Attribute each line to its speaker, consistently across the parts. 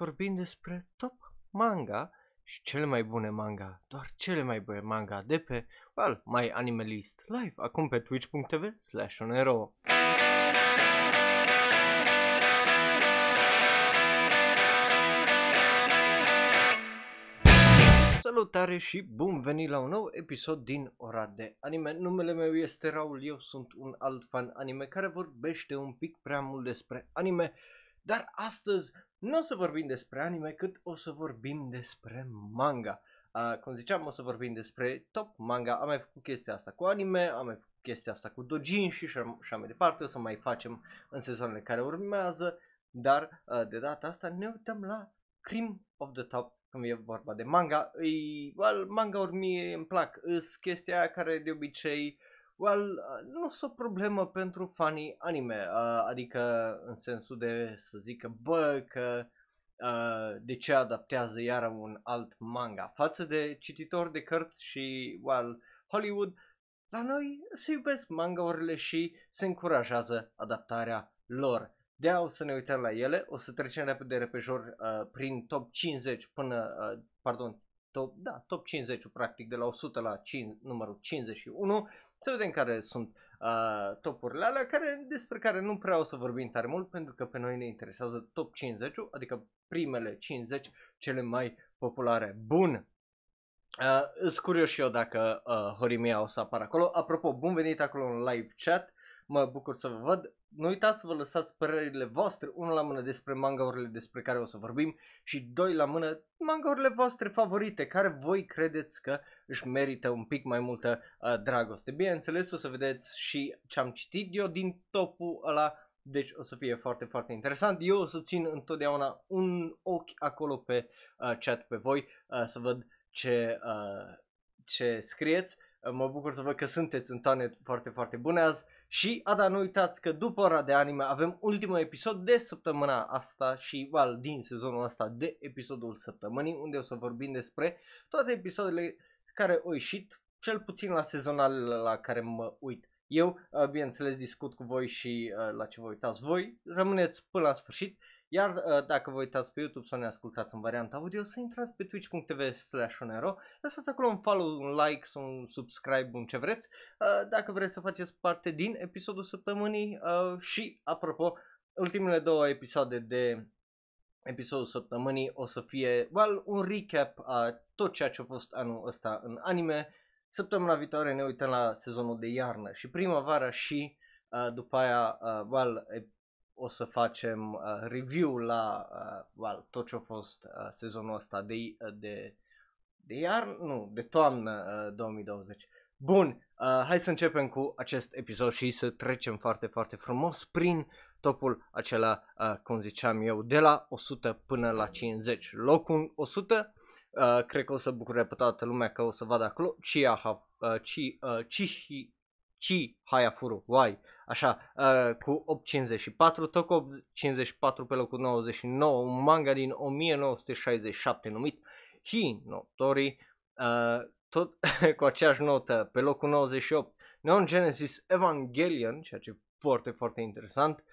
Speaker 1: vorbim despre top manga și cele mai bune manga, doar cele mai bune manga de pe, well, My animalist live, acum pe twitch.tv slash onero. Salutare și bun venit la un nou episod din Ora de Anime. Numele meu este Raul, eu sunt un alt fan anime care vorbește un pic prea mult despre anime, dar astăzi nu o să vorbim despre anime, cât o să vorbim despre manga. Uh, cum ziceam, o să vorbim despre top manga. Am mai făcut chestia asta cu anime, am mai făcut chestia asta cu dojin și așa mai departe. O să mai facem în sezoanele care urmează, dar uh, de data asta ne uităm la Cream of the Top când e vorba de manga. E, well, manga ori mie îmi plac. Îs chestia aia care de obicei uh, Well, uh, nu sunt o problemă pentru fanii anime, uh, adică în sensul de să zică, bă, că uh, de ce adaptează iară un alt manga. Față de cititori de cărți și, well, Hollywood, la noi se iubesc mangaurile și se încurajează adaptarea lor. de o să ne uităm la ele, o să trecem repede repejor uh, prin top 50 până, uh, pardon, top, da, top 50 practic de la 100 la 5, numărul 51 să vedem care sunt uh, topurile alea care, despre care nu prea o să vorbim tare mult pentru că pe noi ne interesează top 50, adică primele 50 cele mai populare. Bun, Uh, îți curios și eu dacă uh, Horimia o să apară acolo. Apropo, bun venit acolo în live chat. Mă bucur să vă văd nu uitați să vă lăsați părerile voastre, unul la mână despre mangaurile despre care o să vorbim și doi la mână mangaurile voastre favorite care voi credeți că își merită un pic mai multă uh, dragoste. Bineînțeles o să vedeți și ce am citit eu din topul ăla, deci o să fie foarte, foarte interesant. Eu o să țin întotdeauna un ochi acolo pe uh, chat pe voi uh, să văd ce, uh, ce scrieți Mă bucur să văd că sunteți în tone foarte, foarte bune azi. Și, ada, nu uitați că după ora de anime avem ultimul episod de săptămâna asta și, val din sezonul asta de episodul săptămânii, unde o să vorbim despre toate episoadele care au ieșit, cel puțin la sezonalele la care mă uit eu. Uh, bineînțeles, discut cu voi și uh, la ce vă uitați voi. Rămâneți până la sfârșit iar uh, dacă vă uitați pe YouTube sau ne ascultați în varianta audio, să intrați pe twitch.tv slash Lăsați acolo un follow, un like un subscribe, un ce vreți, uh, dacă vreți să faceți parte din episodul săptămânii uh, și, apropo, ultimele două episoade de episodul săptămânii o să fie well, un recap a tot ceea ce a fost anul ăsta în anime. Săptămâna viitoare ne uităm la sezonul de iarnă și primăvară și uh, după aia uh, well, o să facem uh, review la uh, well, tot ce a fost uh, sezonul ăsta de, uh, de, de iarnă, nu, de toamnă uh, 2020. Bun, uh, hai să începem cu acest episod și să trecem foarte, foarte frumos prin topul acela, uh, cum ziceam eu, de la 100 până la 50. Locul 100 Uh, cred că o să bucure pe toată lumea că o să vadă acolo Chiaha, uh, Chi, uh, Chihi, Chi Hayafuru Wai, așa, uh, cu 854, Toko 854 pe locul 99, un manga din 1967 numit Hinotori, uh, tot cu aceeași notă, pe locul 98, Neon Genesis Evangelion, ceea ce foarte, foarte interesant,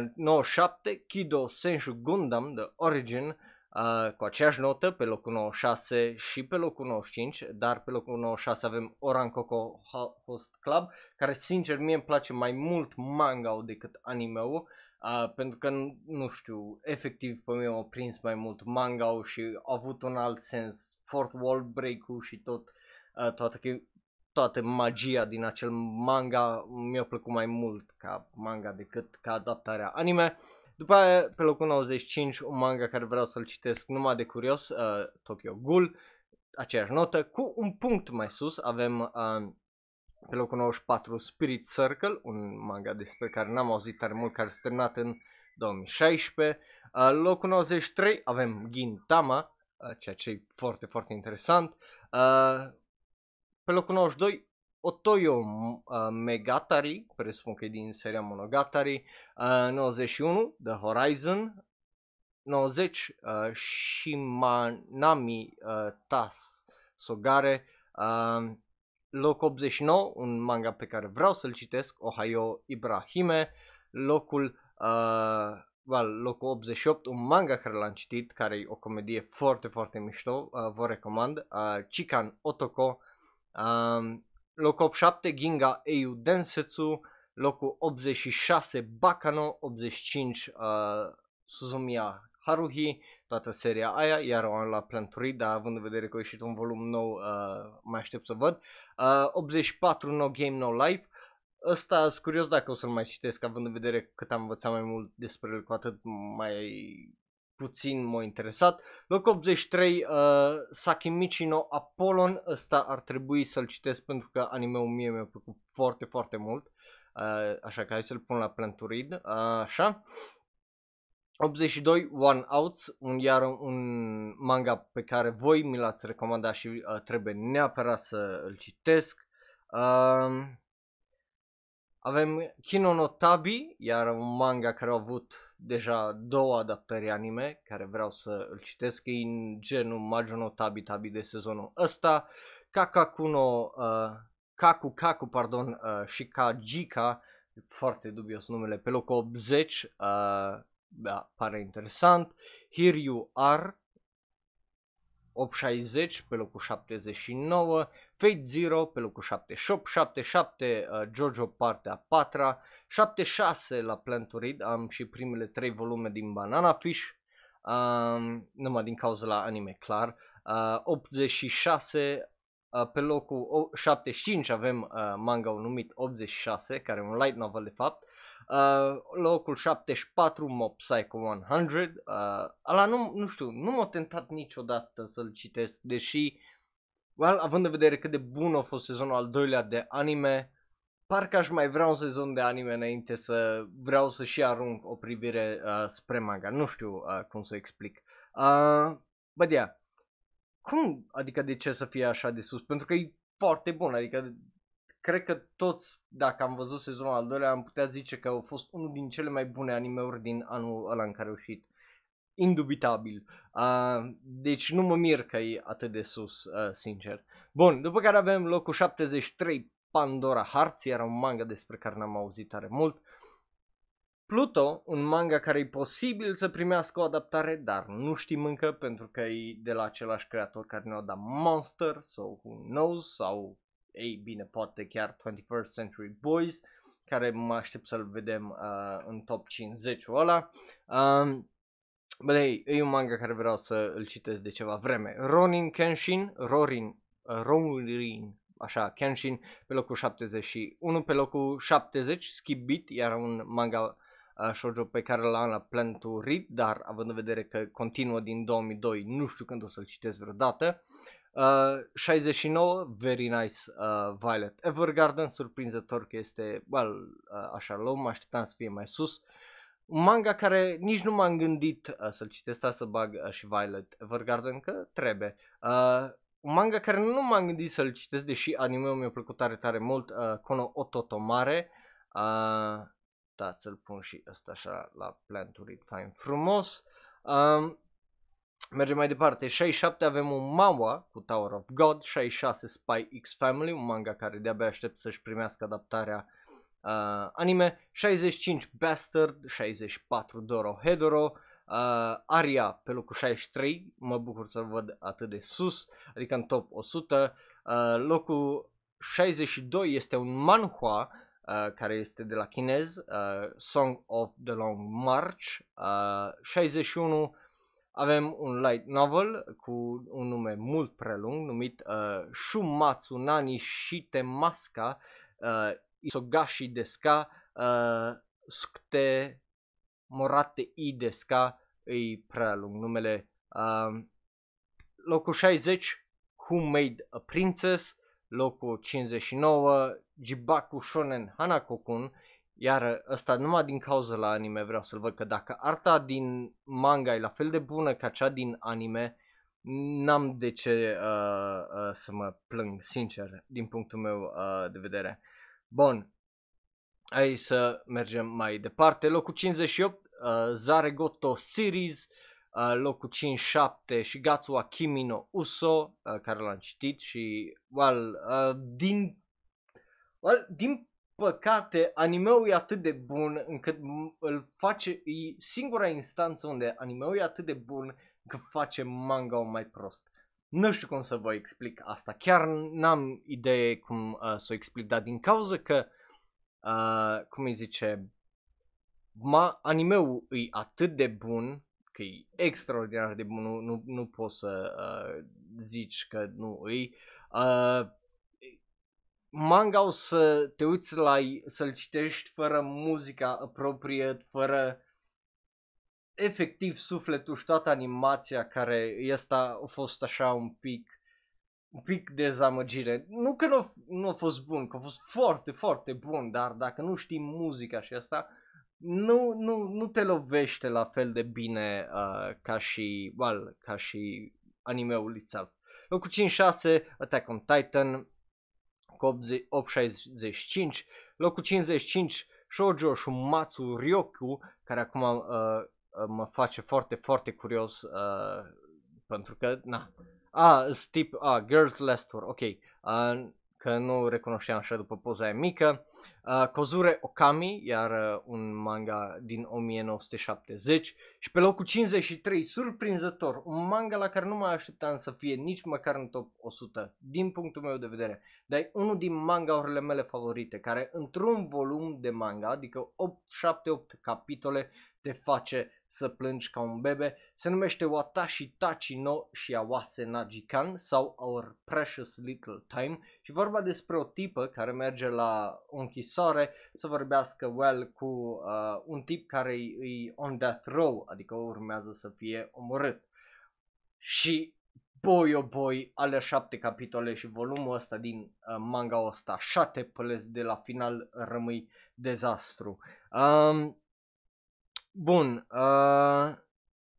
Speaker 1: uh, 97, Kido Senshu Gundam, The Origin, Uh, cu aceeași notă pe locul 96 și pe locul 95, dar pe locul 96 avem Oran Coco Host Club, care sincer mie îmi place mai mult manga decât anime-ul, uh, pentru că, nu știu, efectiv pe mine m-a prins mai mult manga și a avut un alt sens, fourth wall break-ul și tot, uh, toată, toată magia din acel manga mi-a plăcut mai mult ca manga decât ca adaptarea anime. Uh, după aia, pe locul 95, un manga care vreau să-l citesc numai de curios, uh, Tokyo Ghoul, aceeași notă, cu un punct mai sus avem uh, pe locul 94 Spirit Circle, un manga despre care n-am auzit tare mult, care este terminat în 2016. Uh, locul 93 avem Gintama, uh, ceea ce e foarte, foarte interesant. Uh, pe locul 92 Otoyo uh, Megatari, presupun că e din seria Monogatari, 91, uh, The Horizon, 90, uh, Shimanami Tas Sogare, loc 89, un manga pe care vreau să-l citesc, Ohio Ibrahime, locul well, locul 88, un manga care l-am citit, care e o comedie foarte, foarte mișto, uh, vă recomand, uh, Chikan Otoko, Locul 87 Ginga Eiu Densetsu, locul 86 Bakano, 85 uh, Suzumiya Haruhi, toată seria aia, iar o am la Planturi, dar având în vedere că a ieșit un volum nou, uh, mai aștept să văd. Uh, 84 No Game No Life, Ăsta sunt curios dacă o să-l mai citesc, având în vedere cât am învățat mai mult despre el, cu atât mai puțin m-a interesat. Loc 83, uh, Sakimichi no Apollon, ăsta ar trebui să-l citesc pentru că anime-ul mie mi-a plăcut foarte, foarte mult. Uh, așa că hai să-l pun la plan read. uh, așa. 82, One Outs, un, iar un manga pe care voi mi l-ați recomandat și uh, trebuie neapărat să l citesc. Uh, avem Kino Notabi, iar un manga care a avut deja două adaptări anime care vreau să îl citesc, e în genul Majuno Tabi Tabi de sezonul ăsta, Kakakuno, uh, Kaku Kaku, pardon, uh, și Kajika, foarte dubios numele, pe locul 80, uh, da, pare interesant, You Are, 860 pe locul 79, Fate Zero pe locul 78, 77 uh, Jojo partea 4 76 la Read, am și primele 3 volume din Banana Fish, um, numai din cauza la anime, clar. Uh, 86 uh, pe locul 75 avem uh, manga numit 86, care e un light novel de fapt. Uh, locul 74, Mob Psycho 100. Uh, ala nu, nu știu, nu m-a tentat niciodată să-l citesc, deși, well, având în vedere cât de bun a fost sezonul al doilea de anime, parcă aș mai vrea un sezon de anime înainte să vreau să și arunc o privire uh, spre manga. Nu știu uh, cum să explic. Uh, bă, yeah. Cum, adică de ce să fie așa de sus? Pentru că e foarte bun, adică cred că toți, dacă am văzut sezonul al doilea, am putea zice că au fost unul din cele mai bune animeuri din anul ăla în care au ieșit. Indubitabil. Uh, deci nu mă mir că e atât de sus, uh, sincer. Bun, după care avem locul 73, Pandora Hearts era un manga despre care n-am auzit tare mult. Pluto, un manga care e posibil să primească o adaptare, dar nu știm încă pentru că e de la același creator care ne-a dat Monster sau Who Knows sau, ei bine, poate chiar 21st Century Boys, care mă aștept să-l vedem uh, în top 50 ăla. Um, Băi, e un manga care vreau să l citesc de ceva vreme. Ronin Kenshin, Rorin, uh, Rorin, așa, Kenshin, pe locul 71, pe locul 70, Skip Beat, iar un manga uh, shoujo pe care l-am la plan to read, dar având în vedere că continuă din 2002, nu știu când o să-l citesc vreodată. Uh, 69, very nice uh, Violet Evergarden, surprinzător că este, well, uh, așa low, mă așteptam să fie mai sus. Un manga care nici nu m-am gândit uh, să-l citesc, să bag uh, și Violet Evergarden, că trebuie. Uh, un manga care nu m-am gândit să-l citesc, deși anime-ul mi-a plăcut tare, tare mult, uh, Kono Ototomare. Uh, da, să-l pun și ăsta așa la read fine frumos. Um, mergem mai departe, 67 avem un Mawa cu Tower of God, 66 Spy X Family, un manga care de-abia aștept să-și primească adaptarea uh, anime, 65 Bastard, 64 Doro Hedoro, Uh, Aria pe locul 63, mă bucur să văd atât de sus, adică în top 100. Uh, locul 62 este un manhua uh, care este de la chinez, uh, Song of the Long March. Uh, 61 avem un light novel cu un nume mult prelung, numit uh, Shumatsu Nani Masuka uh, Isogashi Deska uh, Sukte Morate I Deska e prea lung numele. Uh, locul 60, Who Made a Princess, locul 59, Jibaku Shonen Hanako-kun, iar ăsta numai din cauza la anime vreau să-l văd, că dacă arta din manga e la fel de bună ca cea din anime, n-am de ce uh, uh, să mă plâng, sincer, din punctul meu uh, de vedere. Bun, hai să mergem mai departe. Locul 58, uh, Zaregoto Series, uh, locul 5-7 și Gatsu Akimino Uso, uh, care l-am citit și, well, uh, din, well, din păcate, animeul e atât de bun încât îl face, e singura instanță unde animeul e atât de bun că face manga o mai prost. Nu știu cum să vă explic asta, chiar n-am idee cum uh, să o explic, dar din cauza că, uh, cum îi zice, ma, animeul e atât de bun că e extraordinar de bun, nu, nu, nu poți să uh, zici că nu e. Uh, manga o să te uiți la să-l citești fără muzica proprie, fără efectiv sufletul și toată animația care asta a fost așa un pic un pic dezamăgire. Nu că nu, nu a fost bun, că a fost foarte, foarte bun, dar dacă nu știi muzica și asta, nu, nu, nu te lovește la fel de bine uh, ca și, well, ca și anime-ul anime-ul itself. Locul 5-6, Attack on Titan, cu 8.65, locul 55, Shoujo Shumatsu Ryoku, care acum uh, uh, mă face foarte, foarte curios uh, pentru că, na, a, ah, tip, a, ah, Girls Last Tour, ok, uh, că nu recunoșteam așa după poza aia mică, Uh, Kozure Okami, iar uh, un manga din 1970 și pe locul 53, surprinzător, un manga la care nu mă așteptam să fie nici măcar în top 100, din punctul meu de vedere, dar e unul din mangaurile mele favorite, care într-un volum de manga, adică 8-7-8 capitole, te face să plângi ca un bebe. Se numește Watashi Tachi no Shiawase Najikan sau Our Precious Little Time și vorba despre o tipă care merge la o închisoare să vorbească well cu uh, un tip care îi on death row, adică urmează să fie omorât. Și boy oh boy, ale șapte capitole și volumul ăsta din uh, manga ăsta, șate păles de la final rămâi dezastru. Um, Bun, uh,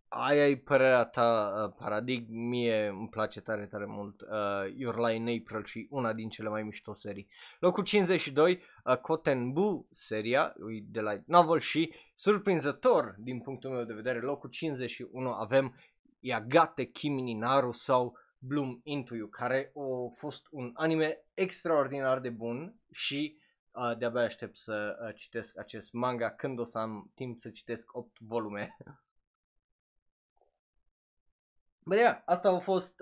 Speaker 1: aia e părerea ta, uh, ă, Paradig, mie îmi place tare, tare mult uh, Your Lie in April și una din cele mai mișto serii. Locul 52, uh, Kotenbu, seria lui de la Novel și, surprinzător din punctul meu de vedere, locul 51 avem Yagate Kimi Naru sau Bloom Into You, care a fost un anime extraordinar de bun și de-abia aștept să citesc acest manga când o să am timp să citesc 8 volume. Bă, yeah, da, asta au fost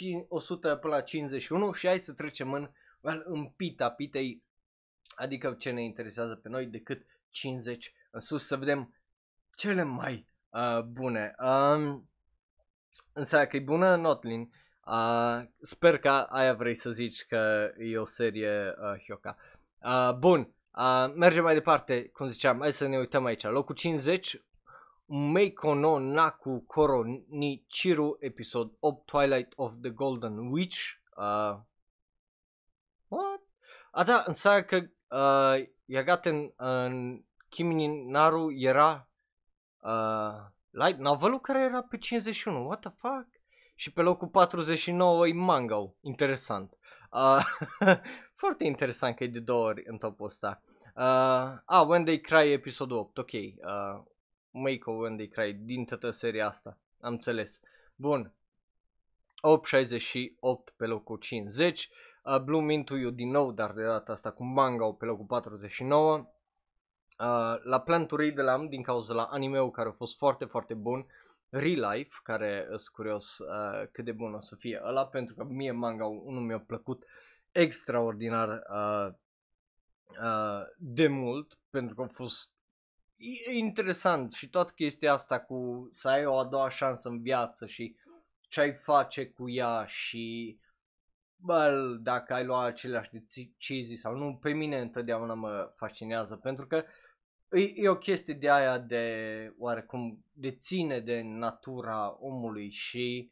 Speaker 1: uh, 100 până la 51 și hai să trecem în, well, în pita pitei, adică ce ne interesează pe noi decât 50 în sus, să vedem cele mai uh, bune. Um, însă că e bună, Notlin, uh, sper că aia vrei să zici că e o serie uh, Hyoka. Uh, Uh, bun, uh, mergem mai departe, cum ziceam, hai să ne uităm aici. Locul 50, Meiko no Naku Koro Nichiru, episod 8, Twilight of the Golden Witch. Uh, what? A, da, înseamnă că uh, Yagaten în Kimi Naru era uh, light novel care era pe 51, what the fuck? Și pe locul 49 e manga interesant. Uh, Foarte interesant că e de două ori în topul ăsta. Uh, ah, When They Cry episodul 8, ok. Uh, Make o When They Cry din toată seria asta. Am înțeles. Bun. 8.68 pe locul 50. Uh, Blue into eu din nou, dar de data asta cu manga pe locul 49. Uh, la Plan to Read l-am din cauza la anime care a fost foarte, foarte bun. Life care sunt curios uh, cât de bun o să fie ăla, pentru că mie manga nu mi-a plăcut uh, extraordinar uh, uh, de mult pentru că a fost interesant și toată chestia asta cu să ai o a doua șansă în viață și ce ai face cu ea și bă, dacă ai luat aceleași deci, decizii sau nu, pe mine întotdeauna mă fascinează pentru că e, e o chestie de aia de oarecum deține de natura omului și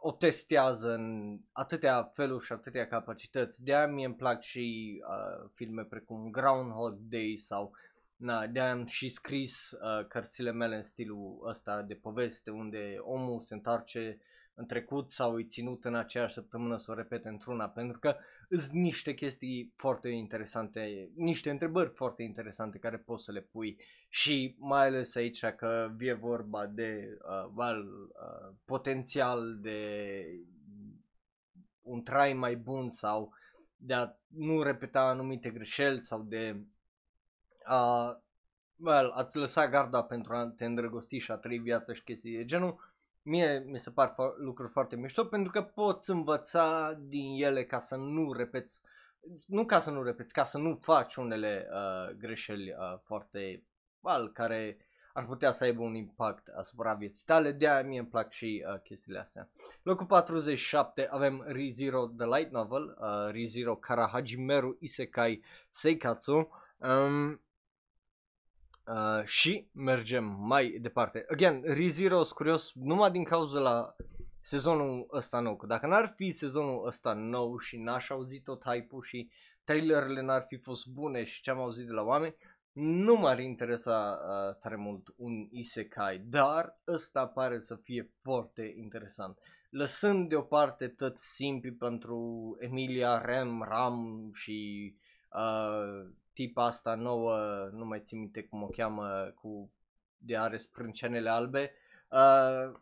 Speaker 1: o testează în atâtea feluri și atâtea capacități. De-aia mie îmi plac și uh, filme precum Groundhog Day sau na, de-aia am și scris uh, cărțile mele în stilul ăsta de poveste unde omul se întoarce în trecut sau îi ținut în aceeași săptămână să o repete într-una pentru că uh, sunt niște chestii foarte interesante, niște întrebări foarte interesante care poți să le pui și mai ales aici că e vorba de uh, val, uh, potențial de un trai mai bun sau de a nu repeta anumite greșeli sau de a, well, ați lăsa garda pentru a te îndrăgosti și a trăi viața și chestii de genul, mie mi se par lucruri foarte mișto pentru că poți învăța din ele ca să nu repeți, nu ca să nu repeți, ca să nu faci unele uh, greșeli uh, foarte val care ar putea să aibă un impact asupra vieții tale, de-aia mie îmi plac și uh, chestiile astea. Locul 47 avem ReZero The Light Novel, uh, ReZero Karahajimeru Isekai Seikatsu. Um, Uh, și mergem mai departe. Again, ReZero curios numai din cauza la sezonul ăsta nou. Că dacă n-ar fi sezonul ăsta nou și n-aș auzi tot hype-ul și trailerele n-ar fi fost bune și ce am auzit de la oameni, nu m-ar interesa uh, tare mult un isekai, dar ăsta pare să fie foarte interesant. Lăsând deoparte tot simpli pentru Emilia, Rem, Ram și uh, tipa asta nouă, nu mai țin minte cum o cheamă, cu de are sprâncenele albe. Uh,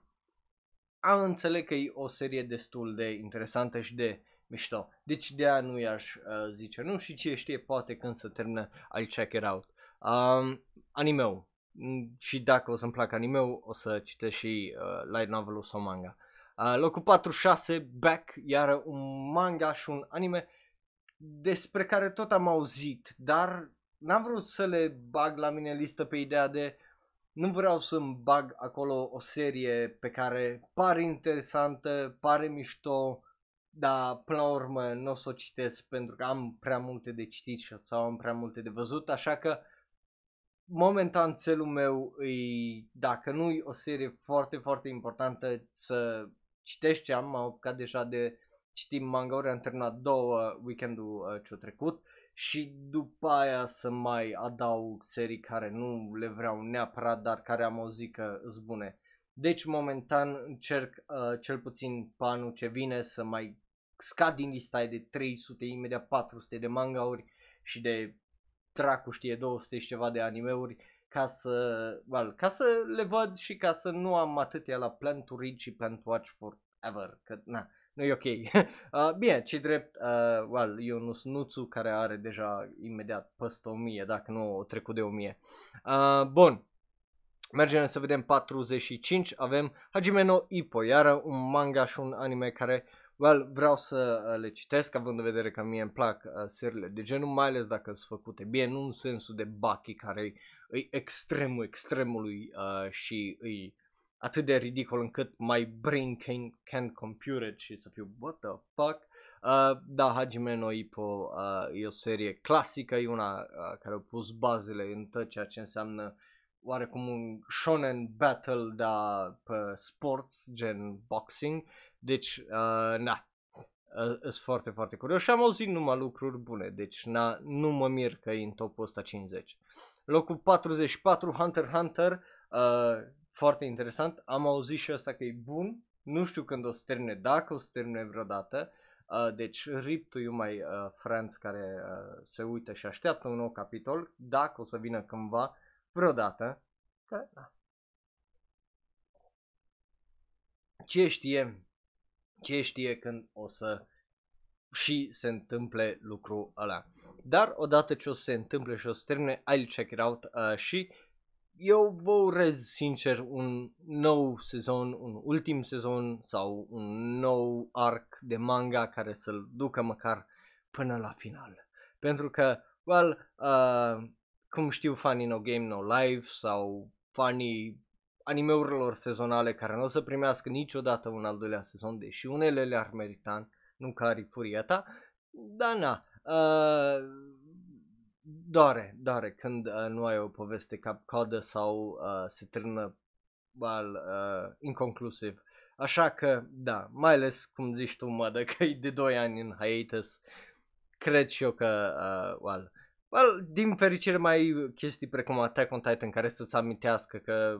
Speaker 1: am înțeles că e o serie destul de interesantă și de mișto. Deci de aia nu i-aș uh, zice nu și ce știe poate când să termină I check it out. Um, animeu. Mm, și dacă o să-mi placă animeu, o să citesc și uh, light novel-ul sau manga. Uh, locul 46, Back, iar un manga și un anime despre care tot am auzit, dar n-am vrut să le bag la mine listă pe ideea de nu vreau să-mi bag acolo o serie pe care pare interesantă, pare mișto, dar până la urmă nu o să o citesc pentru că am prea multe de citit sau am prea multe de văzut, așa că momentan celul meu e, dacă nu e o serie foarte, foarte importantă, să citești ce am, am apucat deja de citim mangauri, am terminat două weekendul uh, ce trecut și după aia să mai adaug serii care nu le vreau neapărat, dar care am auzit că sunt bune. Deci momentan încerc uh, cel puțin panul ce vine să mai scad din lista de 300, imediat 400 de mangauri și de dracu știe 200 și ceva de animeuri ca să, well, ca să le văd și ca să nu am atâtea la plan to read și plan to watch forever, că na, nu e ok. Uh, bine, ci drept, uh, well, un usnuțu care are deja imediat peste 1000, dacă nu o trecut de 1000. Uh, ah, bun, mergem să vedem 45, avem Hajime no Ippo, iară un manga și un anime care Well, vreau să le citesc, având în vedere că mie îmi plac uh, serile de genul, mai ales dacă sunt făcute bine, nu în sensul de Baki care e extremul extremului uh, și îi atât de ridicol încât my brain can, can't compute it și să fiu what the fuck. Uh, da, Hajime no Ippo uh, e o serie clasică, e una uh, care a pus bazele în tot ceea ce înseamnă oarecum un shonen battle, da pe sports, gen boxing. Deci, uh, na, uh, sunt foarte, foarte curios și am auzit numai lucruri bune, deci na, nu mă mir că e în topul ăsta 50. Locul 44, Hunter Hunter, uh, foarte interesant. Am auzit și asta că e bun. Nu știu când o să termine, dacă o să termine vreodată. Uh, deci RIP to you my uh, friends care uh, se uită și așteaptă un nou capitol, dacă o să vină cândva, vreodată. Că, da. Ce știe, ce știe când o să și se întâmple lucrul ăla. Dar odată ce o să se întâmple și o să termine, I'll check it out uh, și eu vă urez sincer un nou sezon, un ultim sezon sau un nou arc de manga care să-l ducă măcar până la final. Pentru că, well, uh, cum știu fanii No Game No Life sau fanii animeurilor sezonale care nu o să primească niciodată un al doilea sezon, deși unele le-ar merita, nu ca ta, dar na, uh, doare, doare când uh, nu ai o poveste cap-codă sau uh, se termină bal, uh, inconclusiv. Așa că, da, mai ales cum zici tu, mă, că e de 2 ani în hiatus, cred și eu că, uh, well, well, din fericire mai ai chestii precum Attack on Titan care să-ți amintească că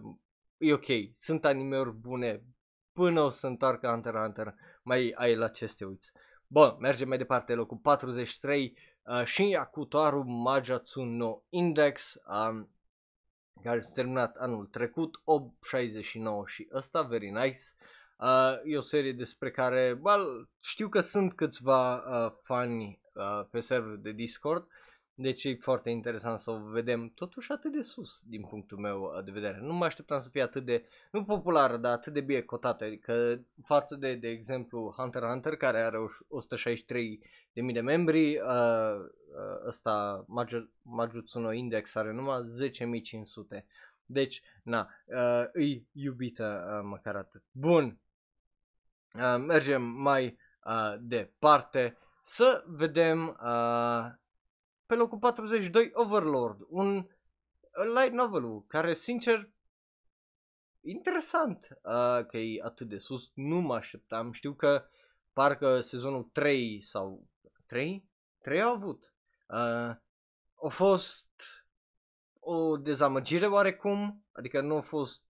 Speaker 1: e ok, sunt animeuri bune, până o să întoarcă Hunter Hunter, mai ai la ce să te uiți. Bun, mergem mai departe, locul 43, Uh, și Akutaru Majatsu no Index, um, care s-a terminat anul trecut, 869 și ăsta, very nice. Uh, e o serie despre care, well, știu că sunt câțiva uh, fani uh, pe server de Discord, deci e foarte interesant să o vedem totuși atât de sus din punctul meu uh, de vedere. Nu mă așteptam să fie atât de, nu populară, dar atât de bine cotată, adică față de, de exemplu, Hunter x Hunter, care are 163 de mii de membri, ă, ă, ăsta Maju, Majutsuno Index are numai 10.500. Deci, na, ă, îi iubită măcar atât. Bun, mergem mai departe să vedem pe locul 42 Overlord, un light novel care, sincer, interesant uh, că e atât de sus, nu mă așteptam, știu că parcă sezonul 3 sau Trei? Trei au avut. Uh, a fost o dezamăgire oarecum, adică nu a fost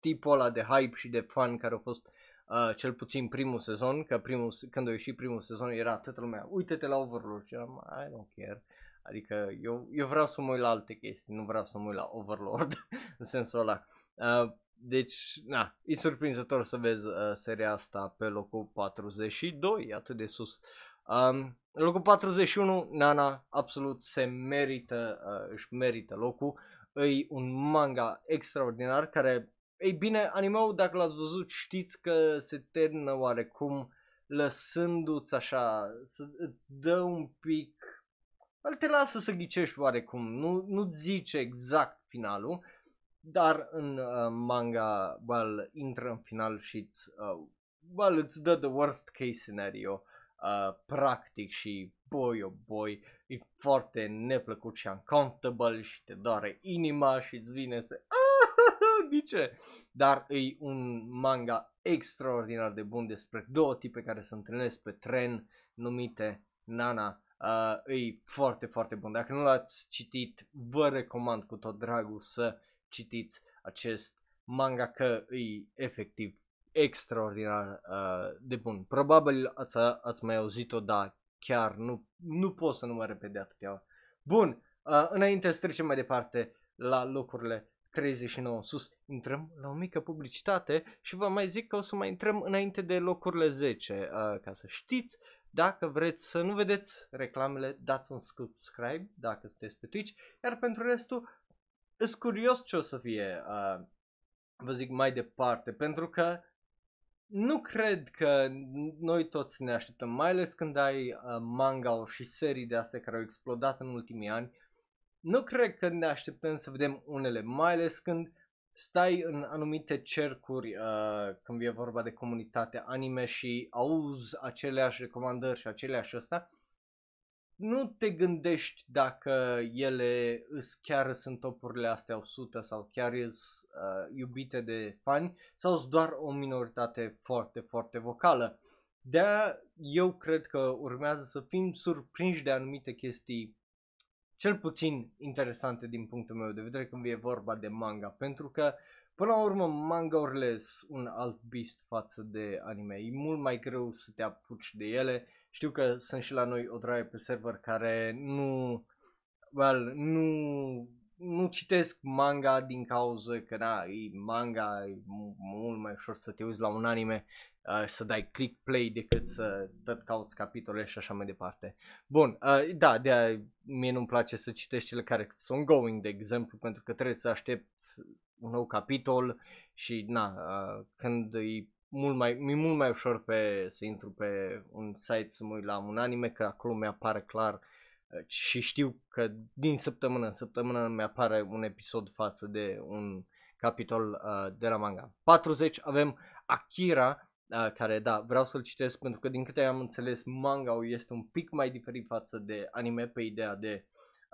Speaker 1: tipul ăla de hype și de fan care a fost uh, cel puțin primul sezon, că primul, când a ieșit primul sezon era toată lumea, uite-te la Overlord și eram, I don't care. Adică eu, eu vreau să mă uit la alte chestii, nu vreau să mă uit la Overlord în sensul ăla. Uh, deci, na, e surprinzător să vezi uh, seria asta pe locul 42, atât de sus. Um, în locul 41, Nana absolut se merită, uh, își merită locul. E un manga extraordinar care, ei bine, animeul dacă l-ați văzut știți că se termină oarecum lăsându-ți așa, să îți dă un pic, îl te lasă să ghicești oarecum, nu, nu zice exact finalul, dar în uh, manga, well, intră în final și îți, uh, well, îți dă the worst case scenario uh, practic și boy oh boy, e foarte neplăcut și uncomfortable și te doare inima și îți vine să ah, de ce? Dar e un manga extraordinar de bun despre două tipe care se întâlnesc pe tren numite Nana. Uh, e foarte, foarte bun. Dacă nu l-ați citit, vă recomand cu tot dragul să citiți acest manga că e efectiv extraordinar uh, de bun. Probabil ați, ați mai auzit-o, dar chiar nu, nu pot să mă repede atâtea ori. Bun, uh, înainte să trecem mai departe la locurile 39 sus, intrăm la o mică publicitate și vă mai zic că o să mai intrăm înainte de locurile 10, uh, ca să știți. Dacă vreți să nu vedeți reclamele, dați un subscribe dacă sunteți pe Twitch, iar pentru restul, sunt curios ce o să fie, uh, vă zic mai departe, pentru că nu cred că noi toți ne așteptăm, mai ales când ai uh, manga și serii de astea care au explodat în ultimii ani, nu cred că ne așteptăm să vedem unele, mai ales când stai în anumite cercuri uh, când e vorba de comunitatea anime și auzi aceleași recomandări și aceleași ăsta, nu te gândești dacă ele îs chiar sunt topurile astea 100 sau chiar îs uh, iubite de fani sau sunt doar o minoritate foarte, foarte vocală. de eu cred că urmează să fim surprinși de anumite chestii cel puțin interesante din punctul meu de vedere când e vorba de manga, pentru că până la urmă manga sunt un alt beast față de anime, e mult mai greu să te apuci de ele, știu că sunt și la noi o draie pe server care nu, well, nu, nu citesc manga din cauza că na, e manga, e mult mai ușor să te uiți la un anime uh, să dai click play decât să tot cauți capitole și așa mai departe. Bun, uh, da, de mie nu-mi place să citești cele care sunt going, de exemplu, pentru că trebuie să aștept un nou capitol și na, uh, când îi mult mai, mi mult mai ușor pe, să intru pe un site să mă uit la un anime, că acolo mi-apare clar uh, și știu că din săptămână în săptămână mi-apare un episod față de un capitol uh, de la manga. 40 avem Akira, uh, care da, vreau să-l citesc pentru că din câte am înțeles manga este un pic mai diferit față de anime pe ideea de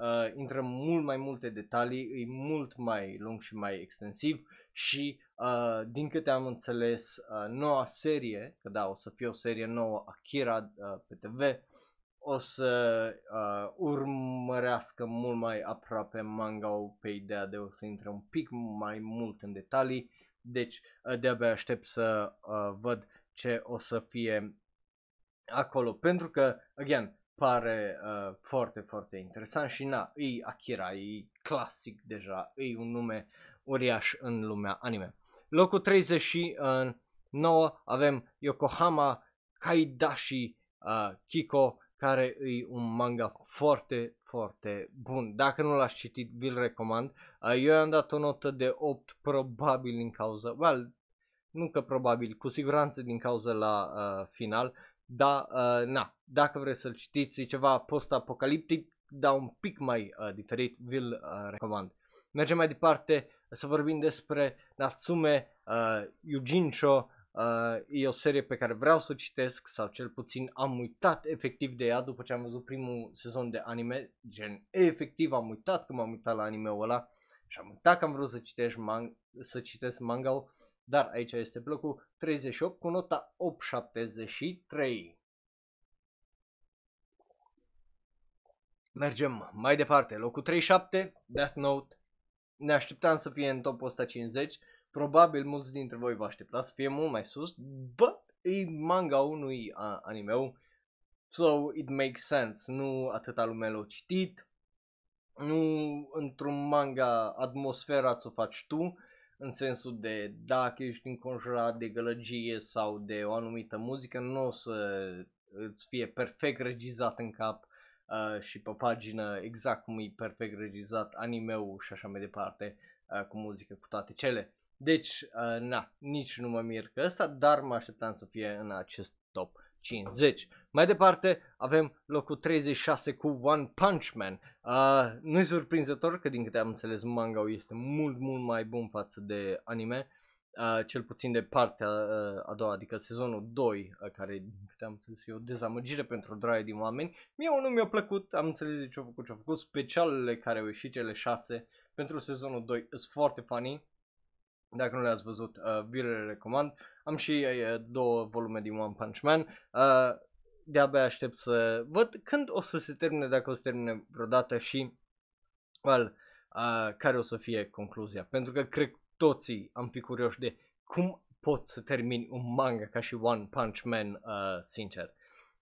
Speaker 1: uh, intră mult mai multe detalii, e mult mai lung și mai extensiv și uh, din câte am înțeles uh, noua serie, că da, o să fie o serie nouă Akira uh, pe TV, o să uh, urmărească mult mai aproape manga pe ideea de o să intre un pic mai mult în detalii, deci uh, de-abia aștept să uh, văd ce o să fie acolo, pentru că, again, pare uh, foarte, foarte interesant și na, e Akira, e clasic deja, e un nume uriaș în lumea anime. Locul 39 avem Yokohama Kaidashi uh, Kiko, care e un manga foarte, foarte bun. Dacă nu l-ați citit, vi-l recomand. Uh, eu am dat o notă de 8, probabil din cauza, well, nu că probabil, cu siguranță din cauza la uh, final, da, uh, na, dacă vreți să-l citiți, e ceva post-apocaliptic, dar un pic mai uh, diferit, vi-l uh, recomand. Mergem mai departe să vorbim despre Natsume uh, Yujincho, Uh, e o serie pe care vreau să o citesc sau cel puțin am uitat efectiv de ea după ce am văzut primul sezon de anime, gen efectiv am uitat cum am uitat la anime-ul ăla și am uitat că am vrut să citesc, man- să citesc manga dar aici este blocul 38 cu nota 873. Mergem mai departe, locul 37, Death Note. Ne așteptam să fie în top 150, probabil mulți dintre voi vă așteptați să fie mult mai sus, but e manga unui anime so it makes sense, nu atâta lume l-a citit, nu într-un manga atmosfera ți-o faci tu, în sensul de dacă ești înconjurat de gălăgie sau de o anumită muzică, nu o să uh, îți fie perfect regizat în cap uh, și pe pagină exact cum e perfect regizat anime-ul și așa mai departe uh, cu muzică, cu toate cele. Deci, uh, na, nici nu mă mir că ăsta, dar mă așteptam să fie în acest top. 50. Mai departe avem locul 36 cu One Punch Man. Uh, nu e surprinzător că din câte am înțeles manga este mult mult mai bun față de anime. Uh, cel puțin de partea uh, a doua, adică sezonul 2, uh, care, din câte am înțeles e o dezamăgire pentru draie din oameni. Mie unul mi-a plăcut, am înțeles de ce au făcut, ce au făcut. Specialele care au ieșit, cele 6, pentru sezonul 2, sunt foarte funny. Dacă nu le-ați văzut, uh, vi le recomand. Am și uh, două volume din One Punch Man. Uh, de-abia aștept să văd când o să se termine, dacă o să termine vreodată și well, uh, care o să fie concluzia. Pentru că cred toții am fi curioși de cum pot să termin un manga ca și One Punch Man, uh, sincer.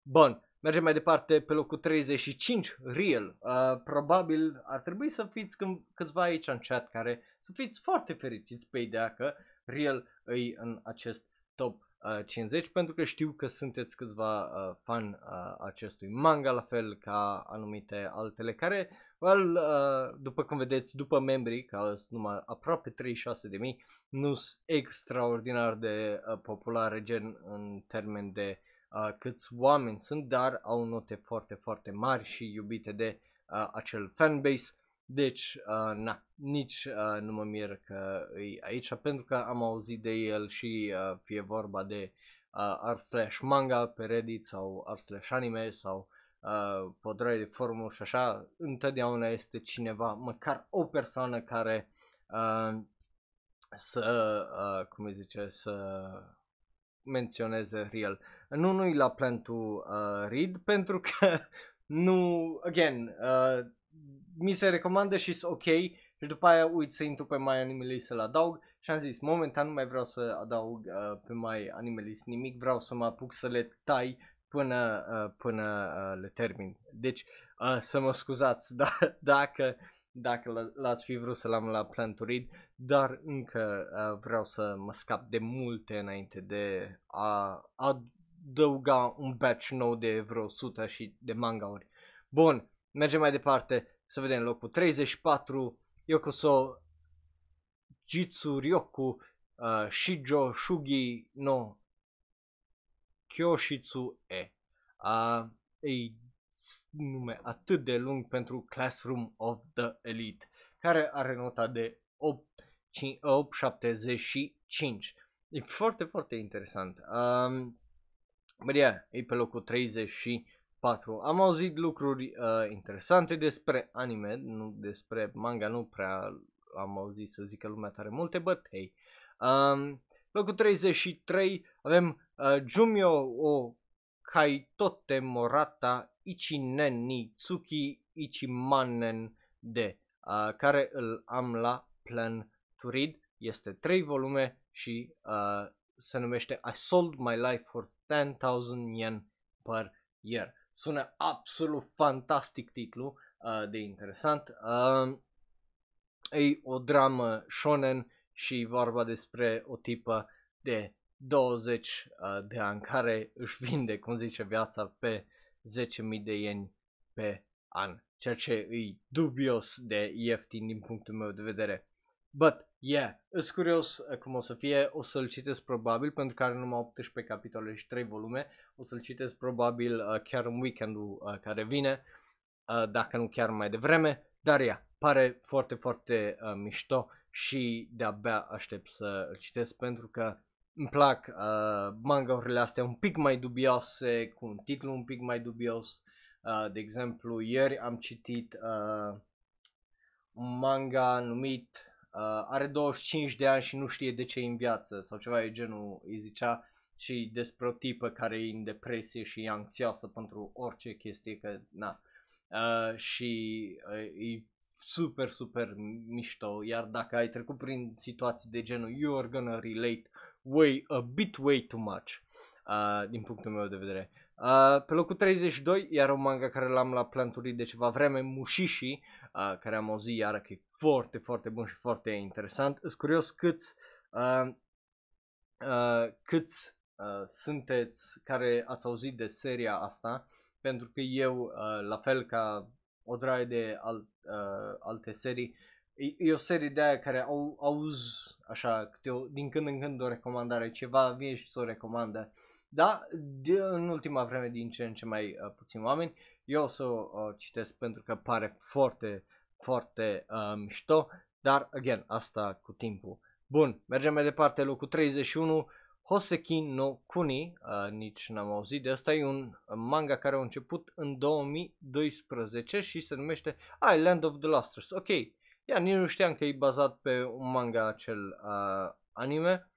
Speaker 1: Bun, mergem mai departe pe locul 35, Real. Uh, probabil ar trebui să fiți câ- câțiva aici în chat care să fiți foarte fericiți pe ideea că Real îi în acest top 50 uh, pentru că știu că sunteți câțiva uh, fan uh, acestui manga, la fel ca anumite altele care, well, uh, după cum vedeți, după membrii, ca sunt numai aproape 36 de mii, nu sunt extraordinar de uh, populare gen în termen de uh, câți oameni sunt, dar au note foarte, foarte mari și iubite de uh, acel fanbase. Deci, uh, na, nici uh, nu mă mir că e aici, pentru că am auzit de el și uh, fie vorba de uh, art slash manga pe Reddit sau art slash anime sau uh, podroi de formul și așa, întotdeauna este cineva, măcar o persoană care uh, să, uh, cum îi zice, să menționeze real. Nu, nu-i la plan to uh, read, pentru că nu, again, uh, mi se recomandă și ok și după aia uit să intru pe mai animalist să-l adaug și am zis, momentan nu mai vreau să adaug uh, pe mai animalist nimic, vreau să mă apuc să le tai până, uh, până uh, le termin. Deci uh, să mă scuzați da, dacă, dacă l-ați fi vrut să l-am la read, dar încă uh, vreau să mă scap de multe înainte de a adăuga un batch nou de vreo 100 și de mangauri. Bun, mergem mai departe. Să vedem locul 34, Yokoso Jitsuryoku uh, Shijo Shugi no Kyoshitsu E. Uh, e nume atât de lung pentru Classroom of the Elite, care are nota de 875. E foarte, foarte interesant. Um, Maria, e pe locul 30 și 4. Am auzit lucruri uh, interesante despre anime, nu despre manga, nu prea am auzit să zică lumea tare multe, but hey. Um, locul 33 avem uh, Jumio o Kaitote Morata Ichinen ni Tsuki Ichimanen de, uh, care îl am la Plan to Read. Este 3 volume și uh, se numește I Sold My Life for 10,000 yen per year. Sună absolut fantastic titlu uh, de interesant. Uh, e o dramă shonen și vorba despre o tipă de 20 uh, de ani care își vinde, cum zice, viața pe 10.000 de ieni pe an, ceea ce e dubios de ieftin din punctul meu de vedere. But, yeah, sunt curios uh, cum o să fie, o să-l citesc probabil pentru că are numai 18 capitole și 3 volume, o să-l citesc probabil uh, chiar în weekendul uh, care vine, uh, dacă nu chiar mai devreme, dar ia, pare foarte, foarte uh, mișto și de-abia aștept să-l citesc pentru că îmi plac uh, mangaurile astea un pic mai dubioase, cu un titlu un pic mai dubios. Uh, de exemplu, ieri am citit uh, un manga numit uh, Are 25 de ani și nu știe de ce e în viață sau ceva de genul, îi zicea ci despre o tipă care e în depresie și e anxioasă pentru orice chestie, că na. Uh, și uh, e super, super mișto, iar dacă ai trecut prin situații de genul you are gonna relate way, a bit way too much, uh, din punctul meu de vedere. Uh, pe locul 32, iar un manga care l-am la planturi de ceva vreme, Mushishi, uh, care am auzit iară că e foarte, foarte bun și foarte interesant. Sunt curios câți, uh, uh, câți Uh, sunteți, care ați auzit de seria asta, pentru că eu, uh, la fel ca o draie de alt, uh, alte serii, e, e o serie de aia care au, auz, așa câte o, din când în când o recomandare, ceva vine și să o recomandă. Da, de, în ultima vreme din ce în ce mai uh, puțin oameni, eu o să o uh, citesc pentru că pare foarte, foarte uh, mișto, dar, again, asta cu timpul. Bun, mergem mai departe, locul 31, Hoseki no Kuni, uh, nici n-am auzit de asta, e un manga care a început în 2012 și se numește Island of the Lustrous. Ok, ia, nici nu știam că e bazat pe un manga acel uh, anime.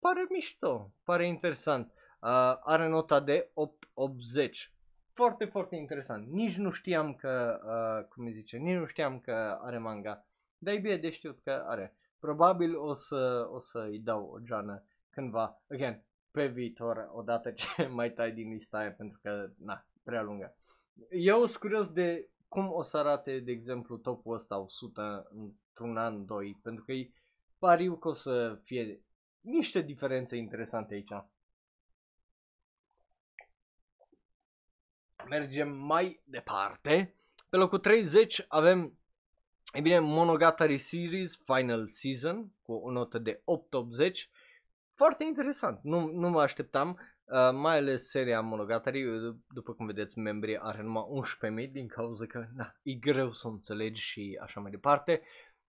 Speaker 1: Pare mișto, pare interesant. Uh, are nota de 8, 80. Foarte, foarte interesant. Nici nu știam că, uh, cum îi zice, nici nu știam că are manga. Dar e bine de știut că are. Probabil o să o să-i dau o geană cândva, again, pe viitor, odată ce mai tai din lista aia, pentru că, na, prea lungă. Eu sunt curios de cum o să arate, de exemplu, topul ăsta 100 într-un an, doi, pentru că e pariu că o să fie niște diferențe interesante aici. Mergem mai departe. Pe locul 30 avem, e bine, Monogatari Series Final Season cu o notă de 880 foarte interesant. Nu, nu mă așteptam. Uh, mai ales seria Monogatari, după cum vedeți, membrii are numai 11.000 din cauza că na, e greu să înțelegi și așa mai departe.